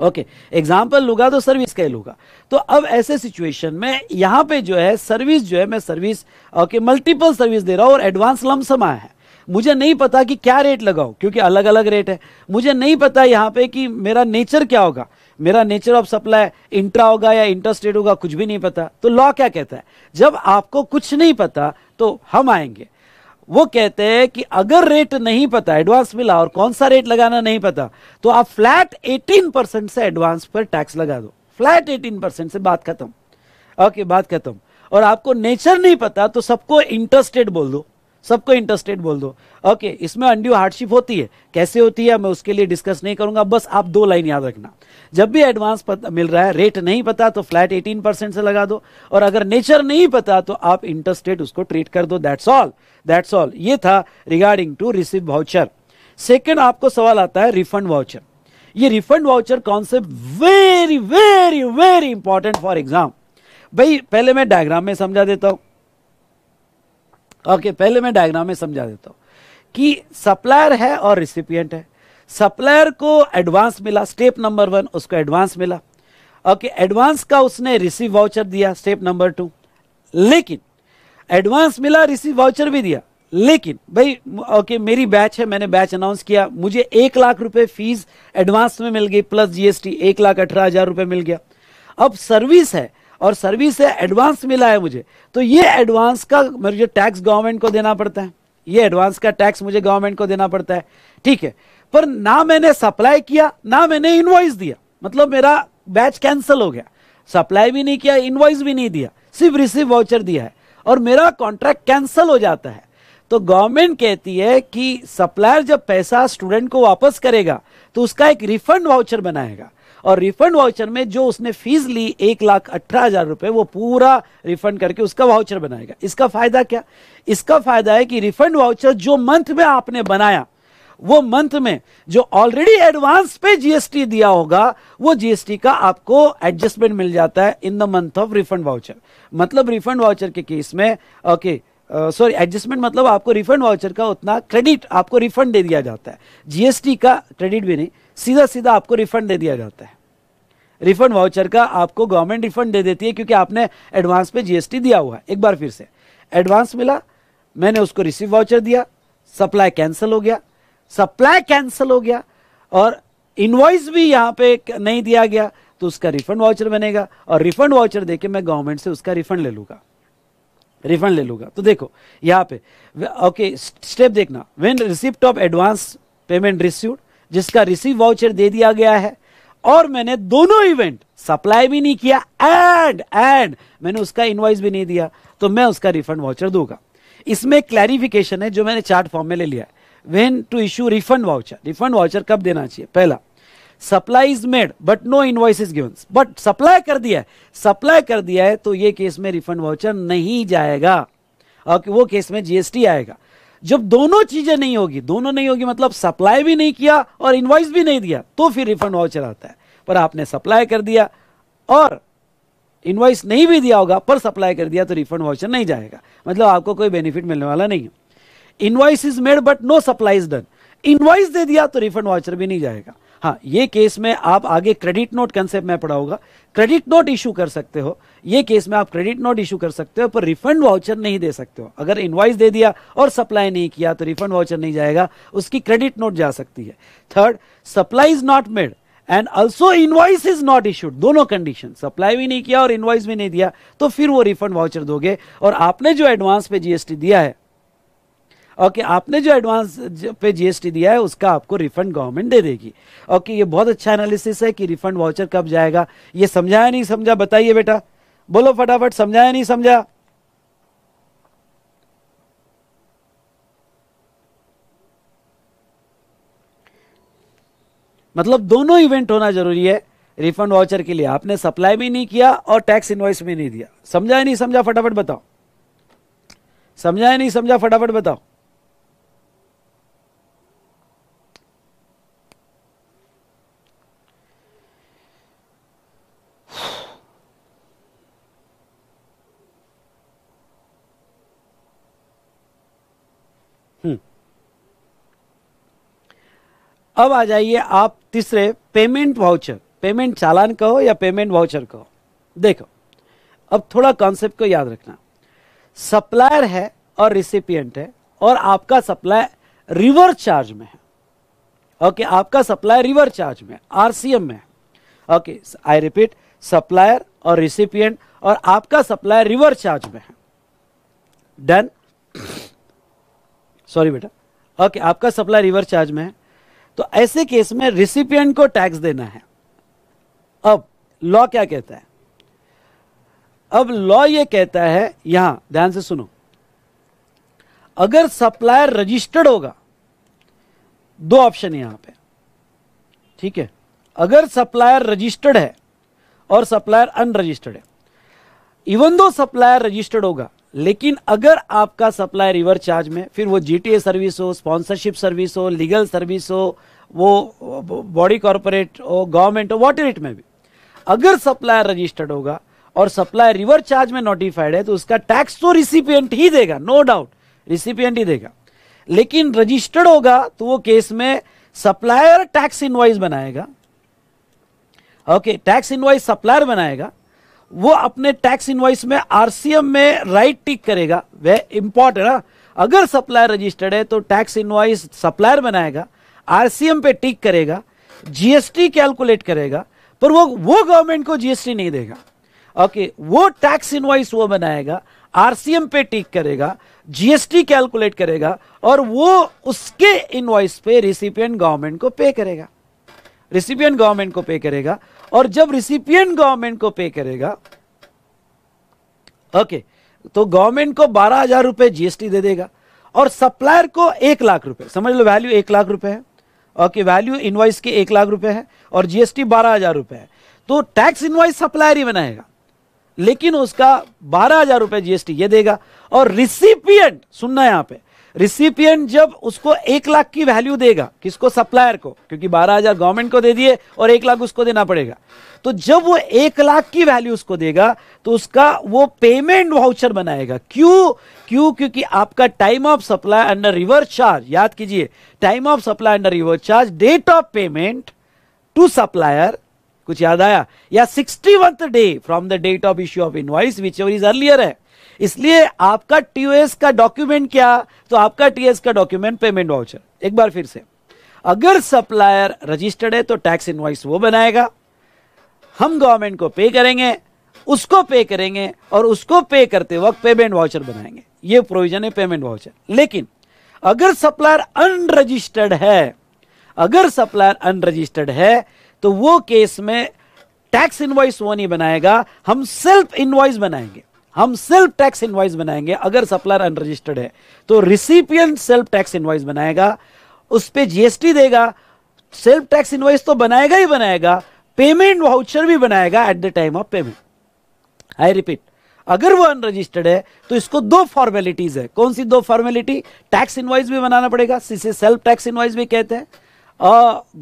A: ओके एग्जाम्पल लूंगा तो सर्विस का ही लूंगा तो अब ऐसे सिचुएशन में यहां पे जो है सर्विस जो है मैं सर्विस ओके मल्टीपल सर्विस दे रहा हूं और एडवांस लमसम आया है मुझे नहीं पता कि क्या रेट लगाओ क्योंकि अलग अलग रेट है मुझे नहीं पता यहां पे कि मेरा नेचर क्या होगा मेरा नेचर ऑफ सप्लाई इंट्रा होगा या इंटरस्टेट होगा कुछ भी नहीं पता तो लॉ क्या कहता है जब आपको कुछ नहीं पता तो हम आएंगे वो कहते हैं कि अगर रेट नहीं पता एडवांस मिला और कौन सा रेट लगाना नहीं पता तो आप फ्लैट 18 परसेंट से एडवांस पर टैक्स लगा दो फ्लैट 18 परसेंट से बात खत्म ओके बात खत्म और आपको नेचर नहीं पता तो सबको इंटरेस्टेड बोल दो सबको इंटरेस्टेड बोल दो ओके okay, इसमें अंड्यू हार्डशिप होती है कैसे होती है मैं उसके लिए डिस्कस नहीं करूंगा बस आप दो लाइन याद रखना जब भी एडवांस मिल रहा है रेट नहीं पता तो फ्लैट 18 परसेंट से लगा दो और अगर नेचर नहीं पता तो आप इंटरेस्टेड उसको ट्रीट कर दो दैट्स ऑल दैट्स ऑल ये था regarding to receive voucher second आपको सवाल आता है रिफंड वाउचर ये refund voucher concept very very very important for exam भाई पहले मैं डायग्राम में समझा देता हूँ ओके okay, पहले मैं डायग्राम में समझा देता हूं कि सप्लायर है और रिसिपियंट है सप्लायर को एडवांस मिला स्टेप नंबर वन उसको एडवांस मिला ओके okay, एडवांस का उसने रिसीव वाउचर दिया स्टेप नंबर टू लेकिन एडवांस मिला रिसीव वाउचर भी दिया लेकिन भाई ओके okay, मेरी बैच है मैंने बैच अनाउंस किया मुझे एक लाख रुपए फीस एडवांस में मिल गई प्लस जीएसटी एक लाख अठारह हजार रुपए मिल गया अब सर्विस है और सर्विस है एडवांस मिला है मुझे तो ये एडवांस का मुझे टैक्स गवर्नमेंट को देना पड़ता है ये एडवांस का टैक्स मुझे गवर्नमेंट को देना पड़ता है ठीक है पर ना मैंने सप्लाई किया ना मैंने इन्वॉइस दिया मतलब मेरा बैच कैंसिल हो गया सप्लाई भी नहीं किया इन्वाइस भी नहीं दिया सिर्फ रिसीव वाउचर दिया है और मेरा कॉन्ट्रैक्ट कैंसिल हो जाता है तो गवर्नमेंट कहती है कि सप्लायर जब पैसा स्टूडेंट को वापस करेगा तो उसका एक रिफंड वाउचर बनाएगा और रिफंड वाउचर में जो उसने फीस ली एक लाख अठारह हजार रुपए वो पूरा रिफंड करके उसका वाउचर बनाएगा इसका फायदा क्या इसका फायदा है कि रिफंड वाउचर जो मंथ में आपने बनाया वो मंथ में जो ऑलरेडी एडवांस पे जीएसटी दिया होगा वो जीएसटी का आपको एडजस्टमेंट मिल जाता है in the month of refund voucher मतलब रिफंड वाउचर के केस में ओके okay, सॉरी एडजस्टमेंट मतलब आपको रिफंड वाउचर का उतना क्रेडिट आपको रिफंड दे दिया जाता है जीएसटी का क्रेडिट भी नहीं सीधा सीधा आपको रिफंड दे दिया जाता है रिफंड वाउचर का आपको गवर्नमेंट रिफंड दे देती है क्योंकि आपने एडवांस पे जीएसटी दिया हुआ है एक बार फिर से एडवांस मिला मैंने उसको रिसीव वाउचर दिया सप्लाई कैंसिल हो गया सप्लाई कैंसिल हो गया और इनवॉइस भी यहाँ पे नहीं दिया गया तो उसका रिफंड वाउचर बनेगा और रिफंड वाउचर देके मैं गवर्नमेंट से उसका रिफंड ले लूंगा रिफंड ले लूंगा तो देखो यहाँ पे ओके स्टेप देखना when receipt of advance payment receive जिसका रिसीव वाउचर दे दिया गया है और मैंने दोनों इवेंट सप्लाई भी नहीं किया एंड एंड मैंने उसका इनवाइस भी नहीं दिया तो मैं उसका रिफंड वाउचर दूंगा इसमें क्लैरिफिकेशन है जो मैंने चार्ट फॉर्म में ले लिया है when to issue refund voucher refund voucher कब देना चाहिए पहला supply is made but no invoice is given but supply कर दिया है सप्लाई कर दिया है तो ये केस में रिफंड वाउचर नहीं जाएगा और वो केस में जीएसटी आएगा जब दोनों चीजें नहीं होगी दोनों नहीं होगी मतलब सप्लाई भी नहीं किया और इन्वाइस भी नहीं दिया तो फिर रिफंड वाउचर आता है पर आपने सप्लाई कर दिया और इनवॉइस नहीं भी दिया होगा पर सप्लाई कर दिया तो रिफंड वाउचर नहीं जाएगा मतलब आपको कोई बेनिफिट मिलने वाला नहीं है invoice is made but no supply is done invoice दे दिया तो रिफंड वाउचर भी नहीं जाएगा हाँ ये केस में आप आगे क्रेडिट नोट कंसेप्ट में पढ़ा होगा क्रेडिट नोट इशू कर सकते हो ये केस में आप क्रेडिट नोट इशू कर सकते हो पर रिफंड वाउचर नहीं दे सकते हो अगर इनवाइस दे दिया और सप्लाई नहीं किया तो रिफंड वाउचर नहीं जाएगा उसकी क्रेडिट नोट जा सकती है third supply is not made and also invoice is not issued दोनों कंडीशन सप्लाई भी नहीं किया और इन्वाइस भी नहीं दिया तो फिर वो रिफंड वाउचर दोगे और आपने जो एडवांस पे जीएसटी दिया है ओके आपने जो एडवांस पे जीएसटी दिया है उसका आपको रिफंड गवर्नमेंट दे देगी ओके ये बहुत अच्छा एनालिसिस है कि रिफंड वाउचर कब जाएगा ये समझाया नहीं समझा बताइए बेटा बोलो फटाफट समझाया नहीं समझा मतलब दोनों इवेंट होना जरूरी है रिफंड वाउचर के लिए आपने सप्लाई भी नहीं किया और टैक्स इन्वाइस भी नहीं दिया समझाया नहीं समझा फटाफट बताओ समझाया नहीं समझा फटाफट बताओ अब आ जाइए आप तीसरे पेमेंट वाउचर पेमेंट चालान कहो या पेमेंट वाउचर कहो देखो अब थोड़ा कॉन्सेप्ट को याद रखना सप्लायर है और रिसिपियंट है और आपका सप्लाई रिवर्स चार्ज में है ओके आपका सप्लाई रिवर चार्ज में आरसीएम में ओके आई रिपीट सप्लायर और रिसिपियंट और आपका सप्लाई रिवर्स चार्ज में है डन सॉरी बेटा ओके आपका सप्लाई रिवर्स चार्ज में है तो ऐसे केस में रिसिपियंट को टैक्स देना है अब लॉ क्या कहता है अब लॉ ये कहता है यहां ध्यान से सुनो अगर सप्लायर रजिस्टर्ड होगा दो ऑप्शन यहां पे ठीक है अगर सप्लायर रजिस्टर्ड है और सप्लायर अनरजिस्टर्ड है इवन दो सप्लायर रजिस्टर्ड होगा लेकिन अगर आपका सप्लाई रिवर चार्ज में फिर वो जीटीए सर्विस हो स्पॉन्सरशिप सर्विस हो लीगल सर्विस हो वो बॉडी कॉरपोरेट हो गवर्नमेंट हो वॉट इट में भी अगर सप्लायर रजिस्टर्ड होगा और सप्लायर रिवर चार्ज में नोटिफाइड है तो उसका टैक्स तो रिसिपियंट ही देगा नो डाउट रिसिपियंट ही देगा लेकिन रजिस्टर्ड होगा तो वो केस में सप्लायर टैक्स इनवाइस बनाएगा ओके टैक्स इनवाइस सप्लायर बनाएगा वो अपने टैक्स इनवाइस में आरसीएम में राइट टिक करेगा वह इंपॉर्टेंट है ना अगर सप्लायर रजिस्टर्ड है तो टैक्स इनवाइस सप्लायर बनाएगा आरसीएम पे टिक करेगा जीएसटी कैलकुलेट करेगा पर वो वो गवर्नमेंट को जीएसटी नहीं देगा ओके वो टैक्स इनवाइस वो बनाएगा आरसीएम पे टिक करेगा जीएसटी कैलकुलेट करेगा और वो उसके इनवाइस पे रिसिपियंट गवर्नमेंट को पे करेगा रिसिपियंट गवर्नमेंट को पे करेगा और जब रिसिपियंट गवर्नमेंट को पे करेगा ओके तो गवर्नमेंट को बारह हजार रुपए जीएसटी दे देगा और सप्लायर को एक लाख रुपए समझ लो वैल्यू एक लाख रुपए है ओके वैल्यू इनवाइस के एक लाख रुपए है और जीएसटी बारह हजार रुपए है तो टैक्स इनवाइस सप्लायर ही बनाएगा लेकिन उसका बारह हजार रुपए जीएसटी ये देगा और रिसिपियंट सुनना यहां पर रिसिपियंट जब उसको एक लाख की वैल्यू देगा किसको सप्लायर को क्योंकि बारह हजार गवर्नमेंट को दे दिए और एक लाख उसको देना पड़ेगा तो जब वो एक लाख की वैल्यू उसको देगा तो उसका वो पेमेंट वाउचर बनाएगा क्यों क्यों क्योंकि आपका time of supply under reverse charge याद कीजिए time of supply under reverse charge date of payment to supplier कुछ याद आया या sixty day from the date of issue of invoice whichever is earlier है इसलिए आपका टीओएस का डॉक्यूमेंट क्या तो आपका टीएस का डॉक्यूमेंट पेमेंट वाउचर एक बार फिर से अगर सप्लायर रजिस्टर्ड है तो टैक्स इनवाइस वो बनाएगा हम गवर्नमेंट को पे करेंगे उसको पे करेंगे और उसको पे करते वक्त पेमेंट वाउचर बनाएंगे ये प्रोविजन है पेमेंट वाउचर लेकिन अगर सप्लायर अनरजिस्टर्ड है अगर सप्लायर अनरजिस्टर्ड है तो वो केस में टैक्स इनवाइस वो नहीं बनाएगा हम सेल्फ इनवाइस बनाएंगे हम सेल्फ टैक्स इनवाइस बनाएंगे अगर सप्लायर अनरजिस्टर्ड है तो रिसिपियंट सेल्फ टैक्स इनवाइस बनाएगा उस पर जीएसटी देगा सेल्फ टैक्स इनवाइस तो बनाएगा ही बनाएगा पेमेंट वाउचर भी बनाएगा at the time of payment I repeat अगर वो अनरजिस्टर्ड है तो इसको दो फॉर्मेलिटीज है कौन सी दो फॉर्मेलिटी टैक्स इनवाइस भी बनाना पड़ेगा जिसे सेल्फ टैक्स इनवाइस भी कहते हैं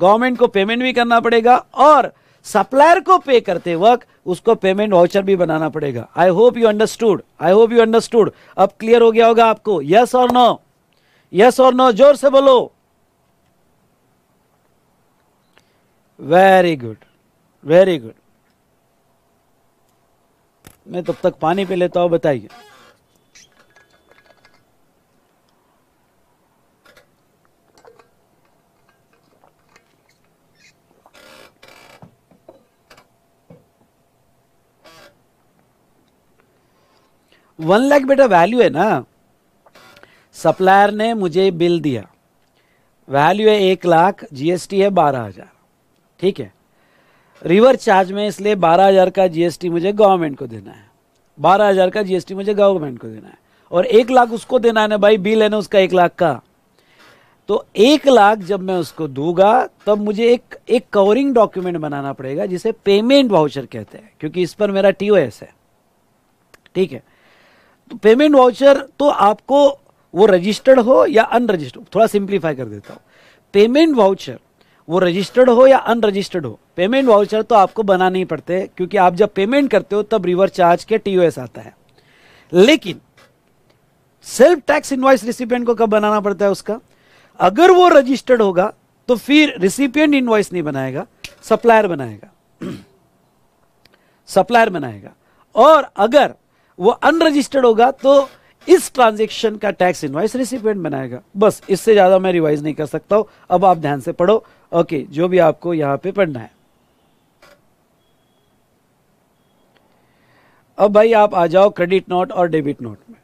A: गवर्नमेंट को पेमेंट भी करना पड़ेगा और सप्लायर को पे करते वक्त उसको पेमेंट वाउचर भी बनाना पड़ेगा I hope you understood I hope you understood अब क्लियर हो गया होगा आपको यस और नो यस और नो जोर से बोलो वेरी गुड वेरी गुड मैं तब तक पानी पे लेता हूं बताइए वन लाख बेटा वैल्यू है ना सप्लायर ने मुझे बिल दिया वैल्यू है एक लाख जीएसटी है बारह हजार ठीक है रिवर चार्ज में इसलिए बारह हजार का जीएसटी मुझे गवर्नमेंट को देना है बारह हजार का जीएसटी मुझे गवर्नमेंट को देना है और एक लाख उसको देना है ना भाई बिल है ना उसका एक लाख का तो एक लाख जब मैं उसको दूंगा तब मुझे एक एक कवरिंग डॉक्यूमेंट बनाना पड़ेगा जिसे पेमेंट वाउचर कहते हैं क्योंकि इस पर मेरा टीओएस है ठीक है पेमेंट वाउचर तो आपको वो रजिस्टर्ड हो या अनरजिस्टर्ड थोड़ा सिंप्लीफाई कर देता हूँ पेमेंट वाउचर वो रजिस्टर्ड हो या अनरजिस्टर्ड हो पेमेंट वाउचर तो आपको बनाना ही पड़ते क्योंकि आप जब पेमेंट करते हो तब रिवर चार्ज के टीओएस आता है लेकिन सेल्फ टैक्स इनवाइस रिसिपियंट को कब बनाना पड़ता है उसका अगर वो रजिस्टर्ड होगा तो फिर रिसिपियंट इनवॉइस नहीं बनाएगा सप्लायर बनाएगा सप्लायर बनाएगा और अगर वो अनरजिस्टर्ड होगा तो इस ट्रांजेक्शन का टैक्स इनवाइस रिसिपेंट बनाएगा बस इससे ज़्यादा मैं रिवाइज नहीं कर सकता हूं अब आप ध्यान से पढ़ो ओके जो भी आपको यहां पे पढ़ना है अब भाई आप आ जाओ क्रेडिट नोट और डेबिट नोट में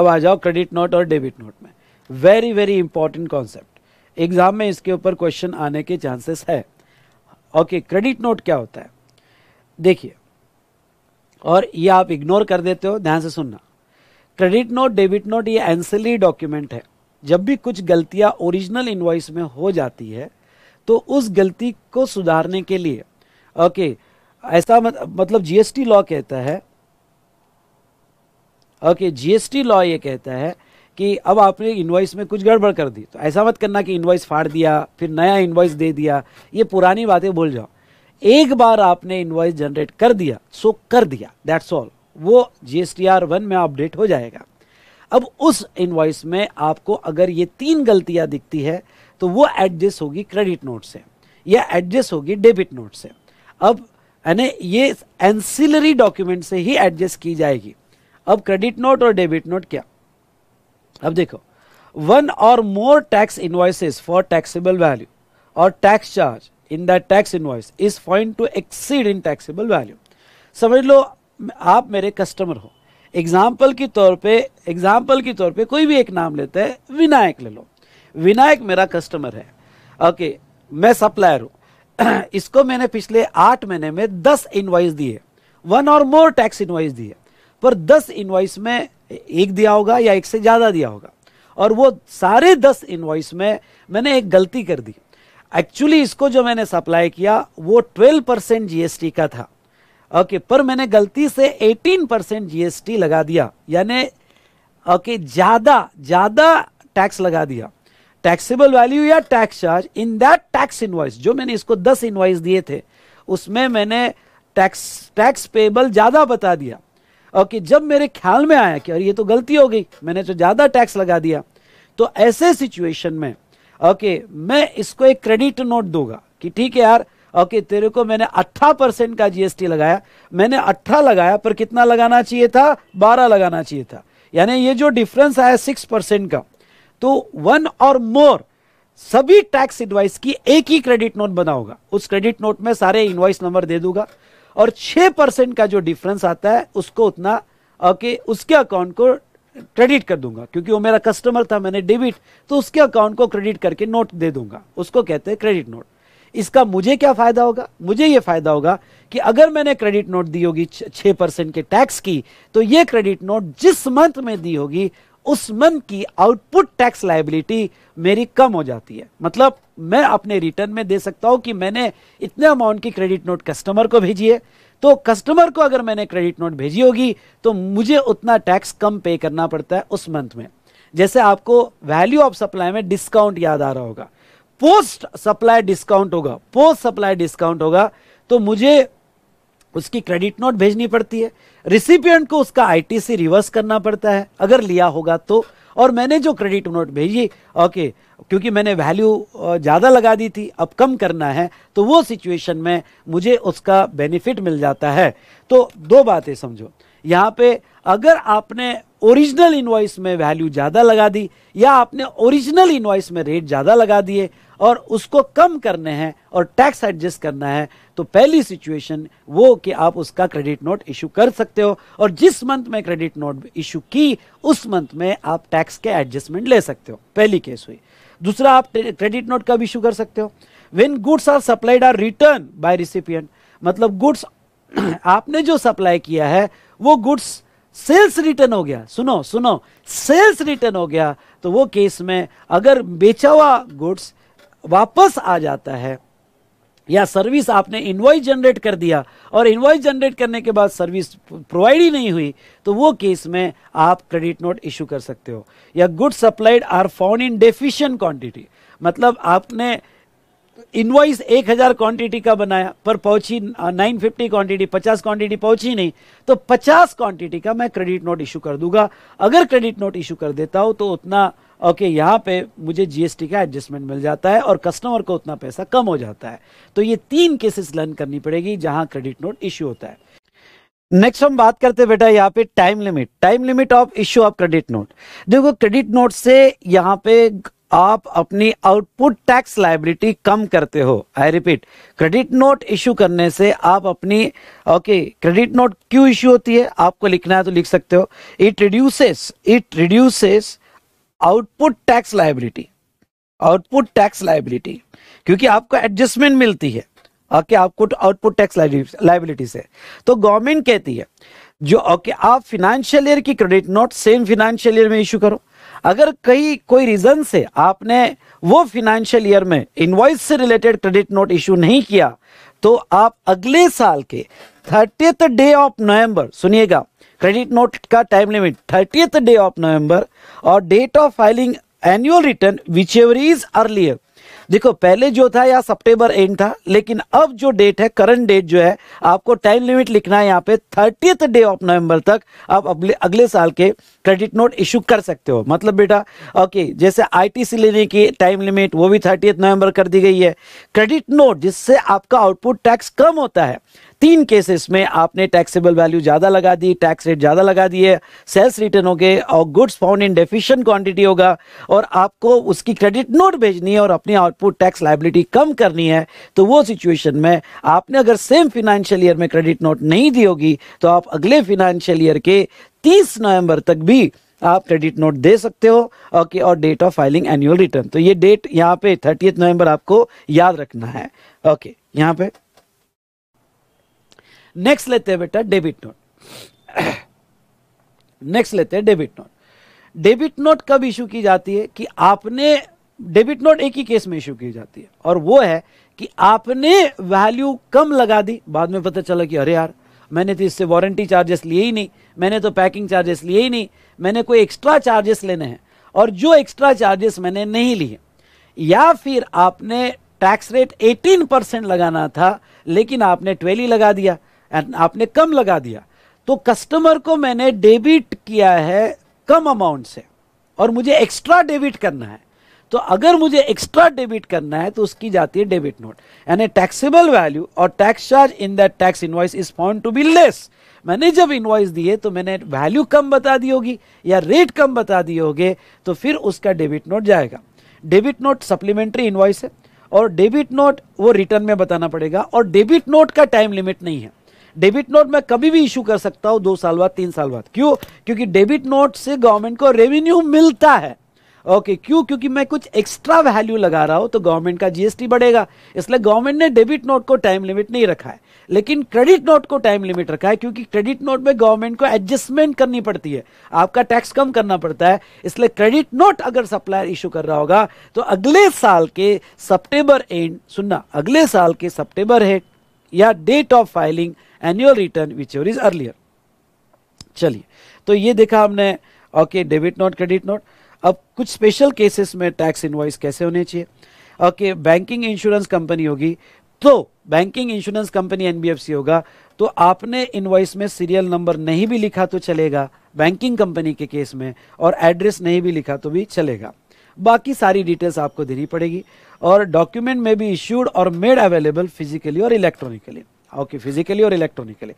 A: अब आ जाओ क्रेडिट नोट और डेबिट नोट में very very important concept exam में इसके ऊपर क्वेश्चन आने के चांसेस है ओके क्रेडिट नोट क्या होता है देखिए और ये आप इग्नोर कर देते हो ध्यान से सुनना क्रेडिट नोट डेबिट नोट ये एंसली डॉक्यूमेंट है जब भी कुछ गलतियां ओरिजिनल इन्वाइस में हो जाती है तो उस गलती को सुधारने के लिए ओके ऐसा मत, मतलब जीएसटी लॉ कहता है ओके जीएसटी लॉ ये कहता है कि अब आपने इन्वाइस में कुछ गड़बड़ कर दी तो ऐसा मत करना कि इन्वाइस फाड़ दिया फिर नया इन्वाइस दे दिया ये पुरानी बातें भूल जाओ एक बार आपने इन्वाइस जनरेट कर दिया सो कर दिया दैट्स ऑल वो जीएसटीआर वन में अपडेट हो जाएगा अब उस इन्वॉइस में आपको अगर ये तीन गलतियां दिखती है तो वो एडजस्ट होगी क्रेडिट नोट से या एडजस्ट होगी डेबिट नोट से अब यानी ये एंसिलरी डॉक्यूमेंट से ही एडजस्ट की जाएगी अब क्रेडिट नोट और डेबिट नोट क्या अब देखो वन और more tax invoices for taxable value और tax charge in that tax invoice is found to exceed in taxable value समझ लो आप मेरे कस्टमर हो एग्जाम्पल के तौर पे एग्जाम्पल के तौर पे कोई भी एक नाम लेते हैं विनायक ले लो विनायक मेरा कस्टमर है ओके okay, मैं सप्लायर हूँ इसको मैंने पिछले आठ महीने में दस इनवाइस दिए वन और मोर टैक्स इनवाइस दिए पर दस इनवाइस में एक दिया होगा या एक से ज़्यादा दिया होगा और वो सारे दस इनवाइस में मैंने एक गलती कर दी एक्चुअली इसको जो मैंने सप्लाई किया वो 12 परसेंट जीएसटी का था ओके okay, पर मैंने गलती से 18 परसेंट जीएसटी लगा दिया यानी ओके okay, ज़्यादा ज़्यादा टैक्स लगा दिया टैक्सेबल वैल्यू या tax charge in that tax invoice जो मैंने इसको 10 इनवाइस दिए थे उसमें मैंने टैक्स टैक्स पेबल ज़्यादा बता दिया ओके okay, जब मेरे ख्याल में आया कि अरे ये तो गलती हो गई मैंने तो ज़्यादा टैक्स लगा दिया तो ऐसे सिचुएशन में ओके मैं इसको एक क्रेडिट नोट दूंगा कि ठीक है यार ओके तेरे को मैंने अट्ठा परसेंट का जीएसटी लगाया मैंने अट्ठा लगाया पर कितना लगाना चाहिए था बारह लगाना चाहिए था यानी ये जो डिफरेंस आया सिक्स परसेंट का तो वन और मोर सभी टैक्स इनवाइस की एक ही क्रेडिट नोट बना होगा उस क्रेडिट नोट में सारे इनवाइस नंबर दे दूंगा और छह परसेंट का जो डिफरेंस आता है उसको उतना ओके उसके अकाउंट को क्रेडिट कर दूंगा क्योंकि वो मेरा कस्टमर था मैंने डेबिट तो उसके अकाउंट को क्रेडिट करके नोट दे दूंगा उसको कहते हैं क्रेडिट नोट इसका मुझे क्या फायदा होगा मुझे ये फायदा होगा कि अगर मैंने क्रेडिट नोट दी होगी छह परसेंट के टैक्स की तो ये क्रेडिट नोट जिस मंथ में दी होगी उस मंथ की आउटपुट टैक्स लाइबिलिटी मेरी कम हो जाती है मतलब मैं अपने रिटर्न में दे सकता हूं कि मैंने इतने अमाउंट की क्रेडिट नोट कस्टमर को भेजी है तो कस्टमर को अगर मैंने क्रेडिट नोट भेजी होगी तो मुझे उतना टैक्स कम पे करना पड़ता है उस मंथ में जैसे आपको वैल्यू ऑफ सप्लाई में डिस्काउंट याद आ रहा होगा पोस्ट सप्लाई डिस्काउंट होगा पोस्ट सप्लाई डिस्काउंट होगा तो मुझे उसकी क्रेडिट नोट भेजनी पड़ती है रिसिपियंट को उसका आईटीसी रिवर्स करना पड़ता है अगर लिया होगा तो और मैंने जो क्रेडिट नोट भेजी ओके क्योंकि मैंने वैल्यू ज़्यादा लगा दी थी अब कम करना है तो वो सिचुएशन में मुझे उसका बेनिफिट मिल जाता है तो दो बातें समझो यहाँ पे अगर आपने ओरिजिनल इन्वाइस में वैल्यू ज़्यादा लगा दी या आपने ओरिजिनल इन्वाइस में रेट ज़्यादा लगा दिए और उसको कम करने हैं और टैक्स एडजस्ट करना है तो पहली सिचुएशन वो कि आप उसका क्रेडिट नोट इशू कर सकते हो और जिस मंथ में क्रेडिट नोट इशू की उस मंथ में आप टैक्स के एडजस्टमेंट ले सकते हो पहली केस हुई दूसरा आप क्रेडिट नोट कब इशू कर सकते हो when goods are supplied are return by recipient मतलब गुड्स आपने जो सप्लाई किया है वो गुड्स सेल्स रिटर्न हो गया सुनो सुनो सेल्स रिटर्न हो गया तो वो केस में अगर बेचा हुआ गुड्स वापस आ जाता है या सर्विस आपने इन्वॉइस जनरेट कर दिया और इन्वॉइस जनरेट करने के बाद सर्विस प्रोवाइड ही नहीं हुई तो वो केस में आप क्रेडिट नोट इशू कर सकते हो या good supplied are found in deficient quantity मतलब आपने इन्वॉइस 1000 क्वांटिटी का बनाया पर पहुंची 950 क्वांटिटी 50 क्वांटिटी पहुंची नहीं तो 50 क्वांटिटी का मैं क्रेडिट नोट इशू कर दूंगा अगर क्रेडिट नोट इशू कर देता हूं तो उतना ओके यहाँ पे मुझे जीएसटी का एडजस्टमेंट मिल जाता है और कस्टमर को उतना पैसा कम हो जाता है तो ये तीन केसेस लर्न करनी पड़ेगी जहां क्रेडिट नोट इश्यू होता है नेक्स्ट हम बात करते हैं बेटा यहाँ पे time limit time limit of issue of credit note देखो क्रेडिट नोट से यहाँ पे आप अपनी आउटपुट टैक्स लाइबिलिटी कम करते हो I repeat credit note issue करने से आप अपनी ओके क्रेडिट नोट क्यों इश्यू होती है आपको लिखना है तो लिख सकते हो it reduces it reduces output tax liability output tax liability क्योंकि आपको एडजस्टमेंट मिलती है ओके आपको आउटपुट टैक्स लाइबिलिटी से तो गवर्नमेंट कहती है जो ओके आप फिनेंशियल ईयर की credit note same financial year में इशू करो अगर कहीं कोई रीजन से आपने वो फिनेंशियल ईयर में इनवॉइस से रिलेटेड क्रेडिट नोट इशू नहीं किया तो आप अगले साल के थर्टीथ डे ऑफ नवंबर सुनिएगा क्रेडिट नोट का time limit thirtieth day of November और date of filing annual return whichever is earlier देखो पहले जो था या सितंबर एंड था लेकिन अब जो डेट है करंट डेट जो है आपको टाइम लिमिट लिखना है यहाँ पे थर्टीथ डे ऑफ नवंबर तक आप अगले अगले साल के क्रेडिट नोट इशू कर सकते हो मतलब बेटा ओके जैसे आईटीसी लेने की टाइम लिमिट वो भी थर्टीथ नवंबर कर दी गई है क्रेडिट नोट जिससे आपका आउटपुट टैक्स कम होता है तीन केसेस में आपने टैक्सेबल वैल्यू ज़्यादा लगा दी टैक्स रेट ज़्यादा लगा दिए सेल्स रिटर्न हो गए और goods found in deficient quantity होगा और आपको उसकी क्रेडिट नोट भेजनी है और अपनी आउटपुट टैक्स लाइबिलिटी कम करनी है तो वो सिचुएशन में आपने अगर सेम फिनेंशियल ईयर में क्रेडिट नोट नहीं दी होगी तो आप अगले फिनेंशियल ईयर के तीस नवंबर तक भी आप क्रेडिट नोट दे सकते हो ओके और date of filing annual return तो ये डेट यहाँ पे थर्टी नवंबर आपको याद रखना है ओके यहाँ पे नेक्स्ट लेते हैं बेटा डेबिट नोट नेक्स्ट लेते हैं डेबिट नोट डेबिट नोट कब इशू की जाती है कि आपने डेबिट नोट एक ही केस में इशू की जाती है और वो है कि आपने वैल्यू कम लगा दी बाद में पता चला कि अरे यार मैंने तो इससे वारंटी चार्जेस लिए ही नहीं मैंने तो पैकिंग चार्जेस लिए ही नहीं मैंने कोई एक्स्ट्रा चार्जेस लेने हैं और जो एक्स्ट्रा चार्जेस मैंने नहीं लिए या फिर आपने टैक्स रेट 18 परसेंट लगाना था लेकिन आपने ट्वेल्व लगा दिया एंड आपने कम लगा दिया तो कस्टमर को मैंने डेबिट किया है कम अमाउंट से और मुझे एक्स्ट्रा डेबिट करना है तो अगर मुझे एक्स्ट्रा डेबिट करना है तो उसकी जाती है डेबिट नोट यानी टैक्सेबल वैल्यू और tax charge in that tax invoice is found to be less मैंने जब इनवाइस दिए तो मैंने वैल्यू कम बता दी होगी या रेट कम बता दिए होगे तो फिर उसका डेबिट नोट जाएगा डेबिट नोट सप्लीमेंट्री इन्वाइस है और डेबिट नोट वो रिटर्न में बताना पड़ेगा और डेबिट नोट का टाइम लिमिट नहीं है डेबिट नोट मैं कभी भी इशू कर सकता हूं दो साल बाद तीन साल बाद क्यों क्योंकि डेबिट नोट से गवर्नमेंट को रेवेन्यू मिलता है ओके okay, क्यों क्योंकि मैं कुछ एक्स्ट्रा वैल्यू लगा रहा हूं तो गवर्नमेंट का जीएसटी बढ़ेगा इसलिए गवर्नमेंट ने डेबिट नोट को टाइम लिमिट नहीं रखा है लेकिन क्रेडिट नोट को टाइम लिमिट रखा है क्योंकि क्रेडिट नोट में गवर्नमेंट को एडजस्टमेंट करनी पड़ती है आपका टैक्स कम करना पड़ता है इसलिए क्रेडिट नोट अगर सप्लायर इश्यू कर रहा होगा तो अगले साल के सप्टेबर एंड सुनना अगले साल के सप्टेबर है या date of filing return which whichever is earlier चलिए तो ये देखा हमने okay debit note credit note अब कुछ स्पेशल केसेस में टैक्स इनवाइस कैसे होने चाहिए ओके बैंकिंग इंश्योरेंस कंपनी होगी तो बैंकिंग इंश्योरेंस कंपनी एनबीएफसी होगा तो आपने इनवाइस में सीरियल नंबर नहीं भी लिखा तो चलेगा बैंकिंग कंपनी के केस में और एड्रेस नहीं भी लिखा तो भी चलेगा बाकी सारी डिटेल्स आपको देनी पड़ेगी और डॉक्यूमेंट में भी इश्यूड और मेड अवेलेबल फिजिकली और इलेक्ट्रॉनिकली ओके फिजिकली और इलेक्ट्रॉनिकली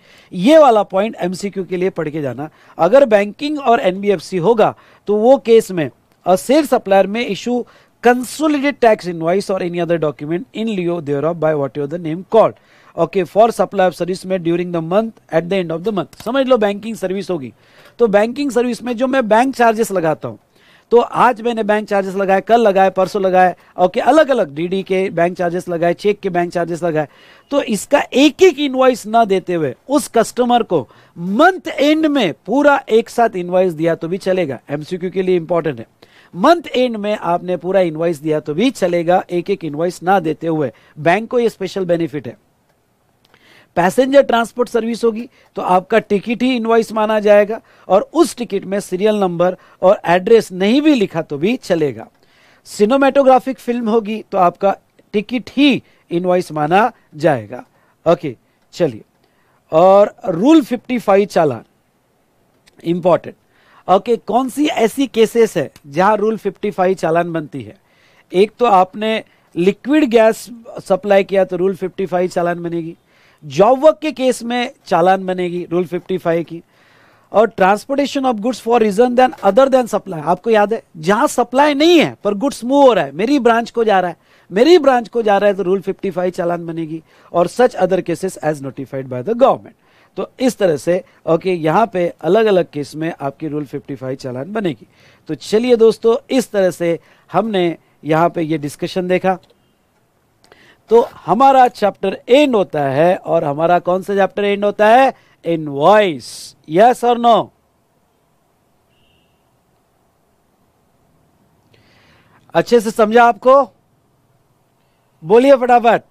A: ये वाला पॉइंट एमसीक्यू के लिए पढ़ के जाना अगर बैंकिंग और एनबीएफसी होगा तो वो केस में सेल supplier may issue consolidate tax invoice और any other document in lieu thereof by whatever the name call okay for supply of service में during the month at the end of the month समझ लो banking service होगी तो banking service में जो मैं bank charges लगाता हूं तो आज मैंने बैंक चार्जेस लगाए कल लगाए परसों लगाए ओके अलग अलग डीडी के बैंक चार्जेस लगाए चेक के बैंक चार्जेस लगाए तो इसका एक एक इनवाइस ना देते हुए उस कस्टमर को मंथ एंड में पूरा एक साथ इनवाइस दिया तो भी चलेगा एमसीक्यू के लिए इंपॉर्टेंट है मंथ एंड में आपने पूरा इनवाइस दिया तो भी चलेगा एक एक इन्वाइस ना देते हुए बैंक को ये स्पेशल बेनिफिट है पैसेंजर ट्रांसपोर्ट सर्विस होगी तो आपका टिकट ही इनवाइस माना जाएगा और उस टिकट में सीरियल नंबर और एड्रेस नहीं भी लिखा तो भी चलेगा सिनेमेटोग्राफिक फिल्म होगी तो आपका टिकट ही इनवाइस माना जाएगा ओके चलिए और रूल 55 चालान इंपॉर्टेंट ओके कौन सी ऐसी केसेस है जहां रूल 55 चालान बनती है एक तो आपने लिक्विड गैस सप्लाई किया तो रूल 55 चालान बनेगी जॉब वर्क के केस में चालान बनेगी रूल 55 की और transportation of goods for reason then other than supply आपको याद है जहां सप्लाई नहीं है पर गुड्स मूव हो रहा है मेरी ब्रांच को जा रहा है मेरी ब्रांच को जा रहा है तो रूल 55 चालान बनेगी और such other cases as notified by the government तो इस तरह से ओके यहाँ पे अलग अलग केस में आपकी रूल 55 चालान बनेगी तो चलिए दोस्तों इस तरह से हमने यहाँ पे ये डिस्कशन देखा तो हमारा चैप्टर एंड होता है और हमारा कौन सा चैप्टर एंड होता है इन वॉइस यस और नो अच्छे से समझा आपको बोलिए फटाफट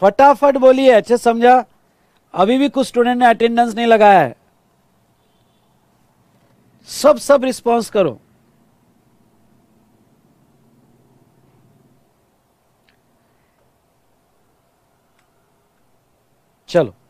A: फटाफट बोलिए अच्छे समझा अभी भी कुछ स्टूडेंट ने अटेंडेंस नहीं लगाया है सब सब रिस्पॉन्स करो चलो